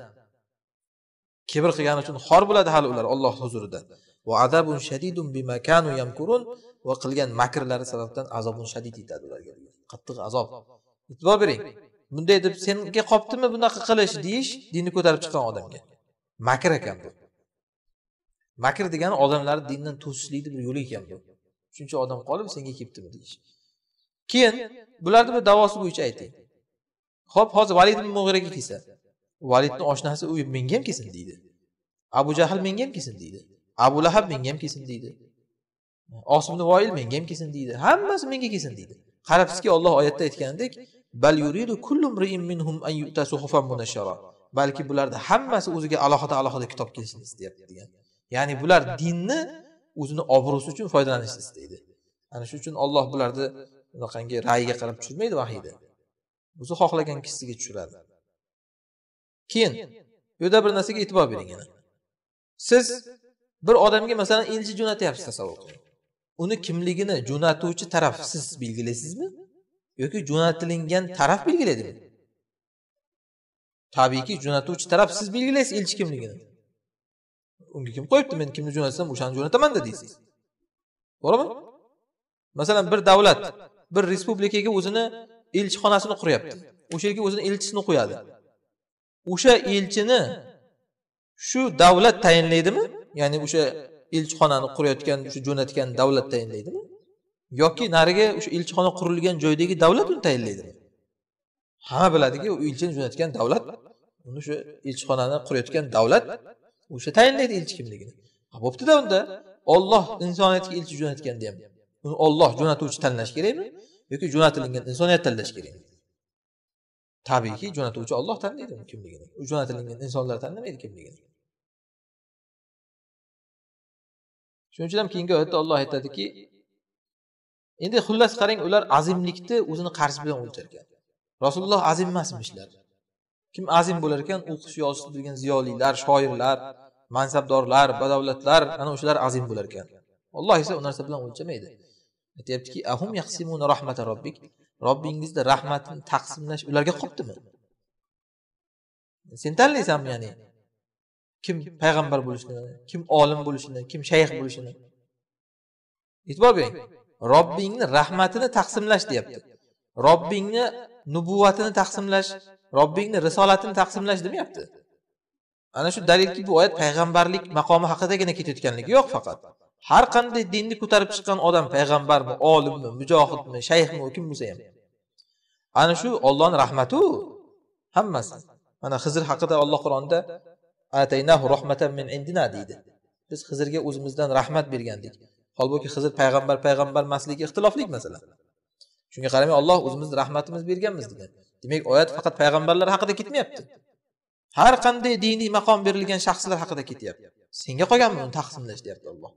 kibr qilgani uchun xor bo'ladi hali ular olloh huzurida va adabun shadidun bima kanu yamkurun va qilgan makrlari sababdan azobun shadid yetadi ularga qattiq azob e'tibor bering bunday deb senga qolibdimi bunaqa qilish deyish dinni ko'tarib chiqqan odamga makr ekan bu makr degani odamlarni dindan to'sishlikni bir yo'li ekan bu shuncha odam qolib senga kelibdimi deyish keyin bularni bir davosi bo'yicha ayting ho'p hozir valid mug'iraga kelsa validni oshnasi u menga ham kelsin deydi abu jahl menga ham kelsin deydi abu lahab menga ham kelsin deydi osimni voil menga ham kelsin deydi hammasi menga kelsin deydi qarabsizki olloh oyatda aytgandek bal yuridu kullu minhum an balki bularni hammasi o'ziga alohida alohida kitob kelsin istayapti degan ya'ni bular dinni o'zini obro'si uchun foydalanishni istaydi ana shuning uchun olloh bularni unaqangi rayiga qarab tushirmaydi vahiyda o'zi xohlagan kishisiga tushiradi keyin bu yerda bir narsaga e'tibor bering yana siz bir odamga masalan elchi jo'natyapsiz tasavvur qiling uni kimligini jo'natuvchi taraf siz belgilaysizmi yoki jo'natilingan taraf belgilaydimi tabiiyki jo'natuvchi taraf siz belgilaysiz elchi kimligini unga kim qo'yibdi men kimni jo'natsam o'shani jo'nataman deysiz to'g'rimi masalan bir davlat bir respublikaga o'zini elchixonasini quryapti o'sha yerga o'zini elchisini qo'yadi o'sha elchini shu davlat tayinlaydimi ya'ni o'sha elchixonani qurayotgan o'sha jo'natgan davlat tayinlaydimi yoki narigi o'sha elchixona qurilgan joydagi davlat uni tayinlaydi hamma biladiki u elchini jo'natgan davlat uni shu elchixonani qurayotgan davlat o'sha tayinlaydi elchi kimligini bo'ptida unda olloh insoniyatga elchi jo'natganda ham uni olloh jo'natuvchi tanlash kerakmi yoki jo'natilgan insoniyat tanlash kerakmi tabiiyki jo'natuvchi olloh tanlaydi uni kimligini u jo'natilgan insonlar tanlamaydi kimligini shuning uchun ham keyingi oyatda olloh aytadiki endi xullas qarang ular azimlikni o'zini qarz bilan o'lcharkan rasululloh azim emas emaslar kim azim bo'lar ekan o'qish yozishni bilgan ziyolilar shoirlar mansabdorlar badavlatlar ana o'shalar azim bo'lar ekan alloh esa u narsa bilan o'lchamaydi aytyaptiki ahum yaqsimuna rahmata robbik robbingizni rahmatini taqsimlash ularga qolibdimi sen tanlaysanmi ya'ni kim payg'ambar bo'lishini kim olim bo'lishini kim shayx bo'lishini e'tibor bering robbingni rahmatini taqsimlash deyapti robbingni nubuvatini taqsimlash robbingni risolatini taqsimlash demayapti ana shu dalilki bu oyat payg'ambarlik maqomi haqidagina ketayotganligi yo'q faqat har qanday dinni ko'tarib chiqqan odam payg'ambarmi olimmi mujohidmi shayxmi kim bo'lsa ham ana shu ollohni rahmatu hammasi mana xizr haqida olloh qur'onda ataynahu rahmatan min indina deydi biz xizrga o'zimizdan rahmat bergandik holbuki hizr payg'ambar payg'ambar emasligi ixtilofli masala shunga qaramay olloh o'zimizni rahmatimiz berganmiz degan demak oyat faqat payg'ambarlar haqida ketmayapti har qanday diniy maqom berilgan shaxslar haqida ketyapti senga qolganmi uni taqsimlash deyapti alloh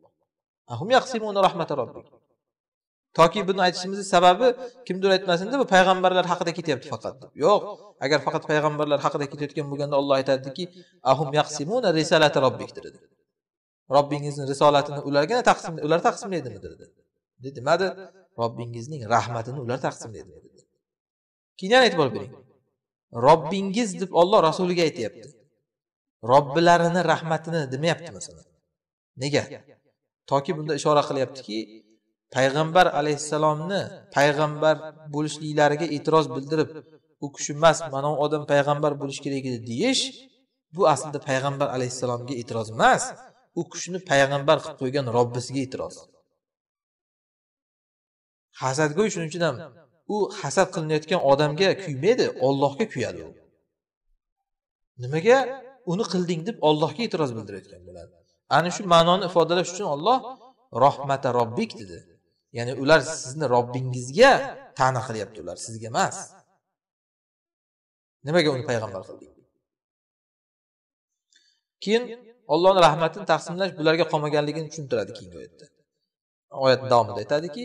toki buni aytishimizni sababi kimdir aytmasin bu payg'ambarlar haqida ketyapti faqat deb yo'q agar faqat payg'ambarlar haqida ketayotgan bo'lganda olloh aytadiki ahum yaqsimuna risalati robbik dedi robbingizni risolatini ulargina taqsim ular taqsimlaydimi dedi demadi robbingizning rahmatini ular taqsimlaydimi dedi keyin yana e'tibor bering robbingiz deb olloh rasuliga aytyapti robbilarini rahmatini demayapti masalan nega toki bunda ishora qilyaptiki payg'ambar alayhissalomni payg'ambar bo'lishliklariga e'tiroz bildirib u kishi emas mana bu odam payg'ambar bo'lishi kerak edi deyish bu aslida payg'ambar alayhissalomga e'tiroz emas u kishini payg'ambar qilib qo'ygan robbisiga e'tiroz hasadgo'y shuning uchun ham u hasad qilinayotgan odamga kuymaydi ollohga kuyadi u nimaga uni qilding deb ollohga e'tiroz bildirayotgan bo'ladi ana shu ma'noni ifodalash uchun olloh rohmata robbik dedi ya'ni ular sizni robbingizga ta'na qilyapti ular sizga emas nimaga uni payg'ambar qilding keyin ollohni rahmatini taqsimlash bularga qolmaganligini tushuntiradi keyingi oyatda oyat davomida aytadiki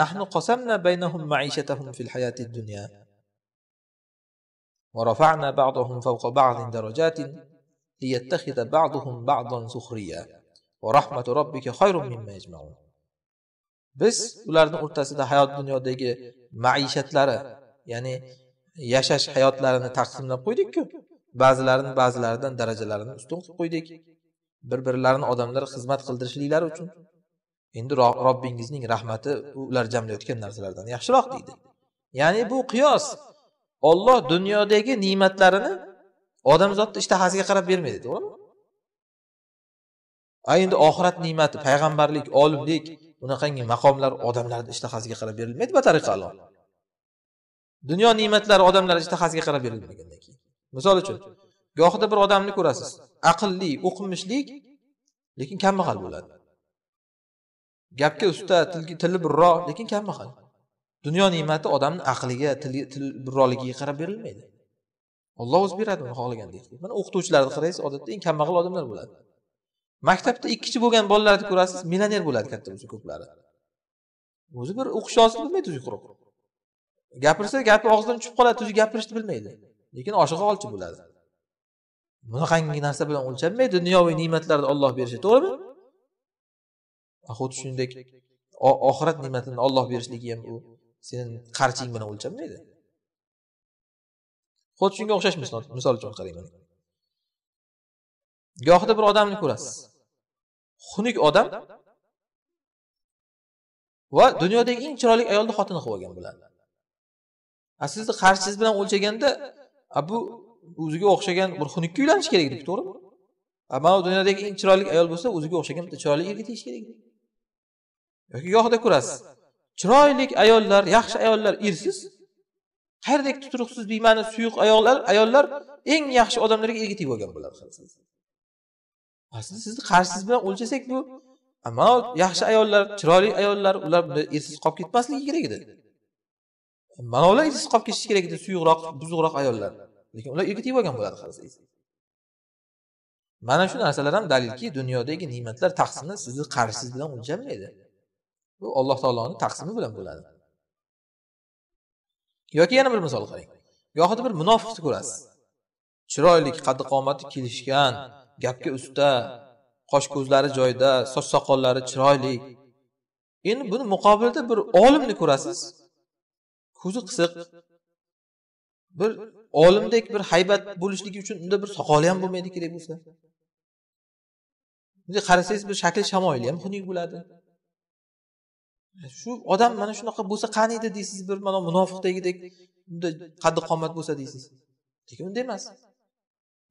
nahnu qasamna baynahum maishatahum fil hayati dunya va rafa'na ba'dahum fawqa ba'din darajatin درجات ba'dahum ba'dan بعضا va rahmatu ربك khayrun mimma yajma'un biz ularni o'rtasida hayot dunyodagi maishatlari ya'ni yashash hayotlarini taqsimlab qo'ydikku ba'zilarini ba'zilaridan darajalarini ustun qilib qo'ydik bir birlarini odamlar xizmat qildirishliklari uchun endi robbingizning rahmati ular jamlayotgan narsalardan yaxshiroq deydi ya'ni bu qiyos olloh dunyodagi ne'matlarini odamzodni ishtahasiga qarab bermaydi to'g'rimi a endi oxirat ne'mati payg'ambarlik olimlik unaqangi maqomlar odamlarni ishtahasiga qarab berilmaydi batariqa dunyo ne'matlari odamlar ishtahasiga qarab berilmagandan keyin misol uchun gohida bir odamni ko'rasiz aqlli o'qimishlik lekin kambag'al bo'ladi gapga usta tili birro lekin kambag'al dunyo ne'mati odamni aqliga til birroligiga qarab berilmaydi olloh o'zi beradi uni xohlagandek mana o'qituvchilarni qaraysiz odatda eng kambag'al odamlar bo'ladi maktabda ikkichi bo'lgan bolalarni ko'rasiz millioner bo'ladi katta bo'lsa ko'plari o'zi bir o'qish yozishni bilmaydi o'zi quruq gapirsa gapi og'zidan tushib qoladi o'zi gapirishni bilmaydi lekin oshig'i olchi bo'ladi bunaqangi narsa bilan o'lchanmaydi dunyoviy ne'matlarni olloh berishi to'g'rimi xuddi shuningdek oxirat ne'matini olloh berishligi ham u seni qarching bilan o'lchanmaydi xuddi shunga o'xshash misol uchun qarang gohida bir odamni ko'rasiz xunuk odam va dunyodagi eng chiroyli ayolni xotini qilib olgan bo'ladi a sizni qarshingiz bilan o'lchaganda bu o'ziga o'xshagan bir xunukka uylanish kerak deb to'g'rimi mana dunyodagi eng chiroyli ayol bo'lsa o'ziga o'xshagan bitta chiroyli erga tegish kerak yoki gohida ko'rasiz chiroyli ayollar yaxshi ayollar ersiz qayerdagi tutruqsiz bema'ni suyuq ayollar ayollar eng yaxshi odamlarga erga tegib olgan bo'ladi aslida sizni qarshingiz bilan o'lchasak bu ammo yaxshi ayollar chiroyli ayollar ular bunday ersiz qolib ketmasligi kerak edi bular ersiz qolib ketishi kerak edi suyuqroq buzuqroq ayollar lekin ular yigit yeb olgan bo'ladi qarasangiz mana shu narsalar ham dalilki dunyodagi ne'matlar taqsimi sizni qarishingiz bilan o'lchanmaydi bu alloh taoloni taqsimi bilan bo'ladi yoki yana bir misol qarang gohida bir munofiqni ko'rasiz chiroyli qaddi qomati kelishgan gapga usta qosh ko'zlari joyida soch soqollari chiroyli endi buni muqobilida bir olimni ko'rasiz ko'zi qisiq bir olimdek bir haybat bo'lishligi uchun unda bir soqoli ham bo'lmaydi kerak bo'lsa bunday qarasangiz bir shakli shamoyli ham xunuk bo'ladi shu odam mana shunaqa bo'lsa qani edi deysiz bir mana munofiqdagidek unda qaddi qomat bo'lsa deysiz lekin unday emas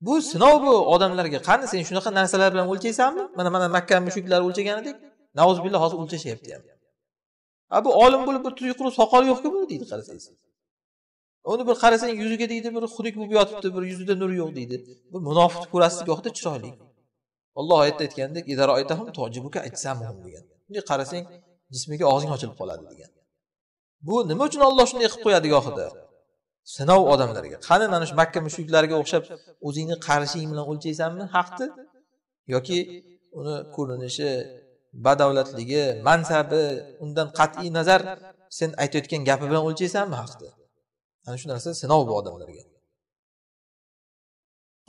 bu sinov bu odamlarga qani sen shunaqa narsalar bilan o'lchaysanmi mana mana makka mushuklari o'lchaganidek naozbillah hozir o'lchashyapti ham a bu olim bo'lib bir tuzuqruq soqoli yo'qku bu deydi qarasangiz uni bir qarasang yuziga deydi bir xudik bo'lib yotibdi bir yuzida nur yo'q deydi bir munofiqni ko'rasiz gohida chiroyli olloh oyatda aytgandek degan bunday qarasang jismiga og'zing ochilib qoladi degan bu nima uchun olloh shunday qilib qo'yadi gohida sinov odamlarga qani mana shu makka mushuklariga o'xshab o'zingni qarishing bilan o'lchaysanmi haqni yoki uni ko'rinishi badavlatligi mansabi undan qat'iy nazar sen aytayotgan gapi bilan o'lchaysanmi haqni ana shu narsa sinov bu odamlarga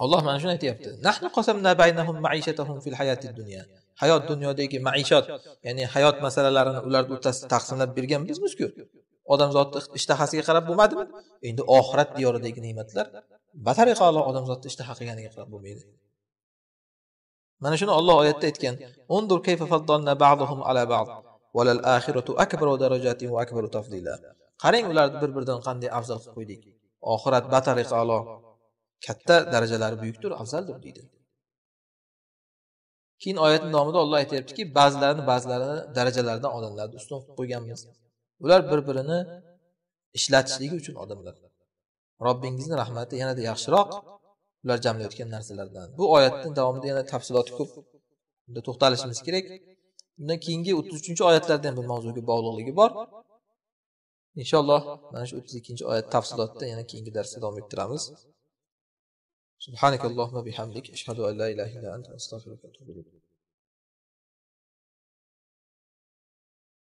alloh mana shuni aytyapti nahnu qasamna baynahum maishatahum fil hayatid dunya hayot dunyodagi maishat ya'ni hayot masalalarini ularni o'rtasida taqsimlab bergan bizmizku odamzodni ishtahasiga qarab bo'lmadimi endi oxirat diyoridagi ne'matlar batariqalo odamzodni ishtaha qilganiga qarab bo'lmaydi mana shuni olloh oyatda aytgan undur kayfa faddalna ba'dahum ala ba'd akbaru أكبر درجات وأكبر تفضيلا qarang ularni bir biridan qanday afzal qilib qo'ydik oxirat batariqalo alo katta darajalari buyukdir afzaldir deydi keyin oyatni nomida olloh aytyaptiki ba'zilarini ba'zilarini darajalaridan odamlarni ustun qilib qo'yganmiz ular bir birini ishlatishligi uchun odamlar robbingizni rahmati yanada yaxshiroq ular jamlayotgan narsalardan bu oyatni davomida yana tafsiloti ko'p to'xtalishimiz kerak undan keyingi o'ttiz uchinchi oyatlarda ham bu mavzuga bog'liqligi bor inshaalloh mana shu o'ttiz ikkinchi oyat tafsilotida yana keyingi darsda davom ettiramiz سبحانك اللهم بحمدك أشهد أن لا إله إلا أنت أستغفرك وأتوب إليك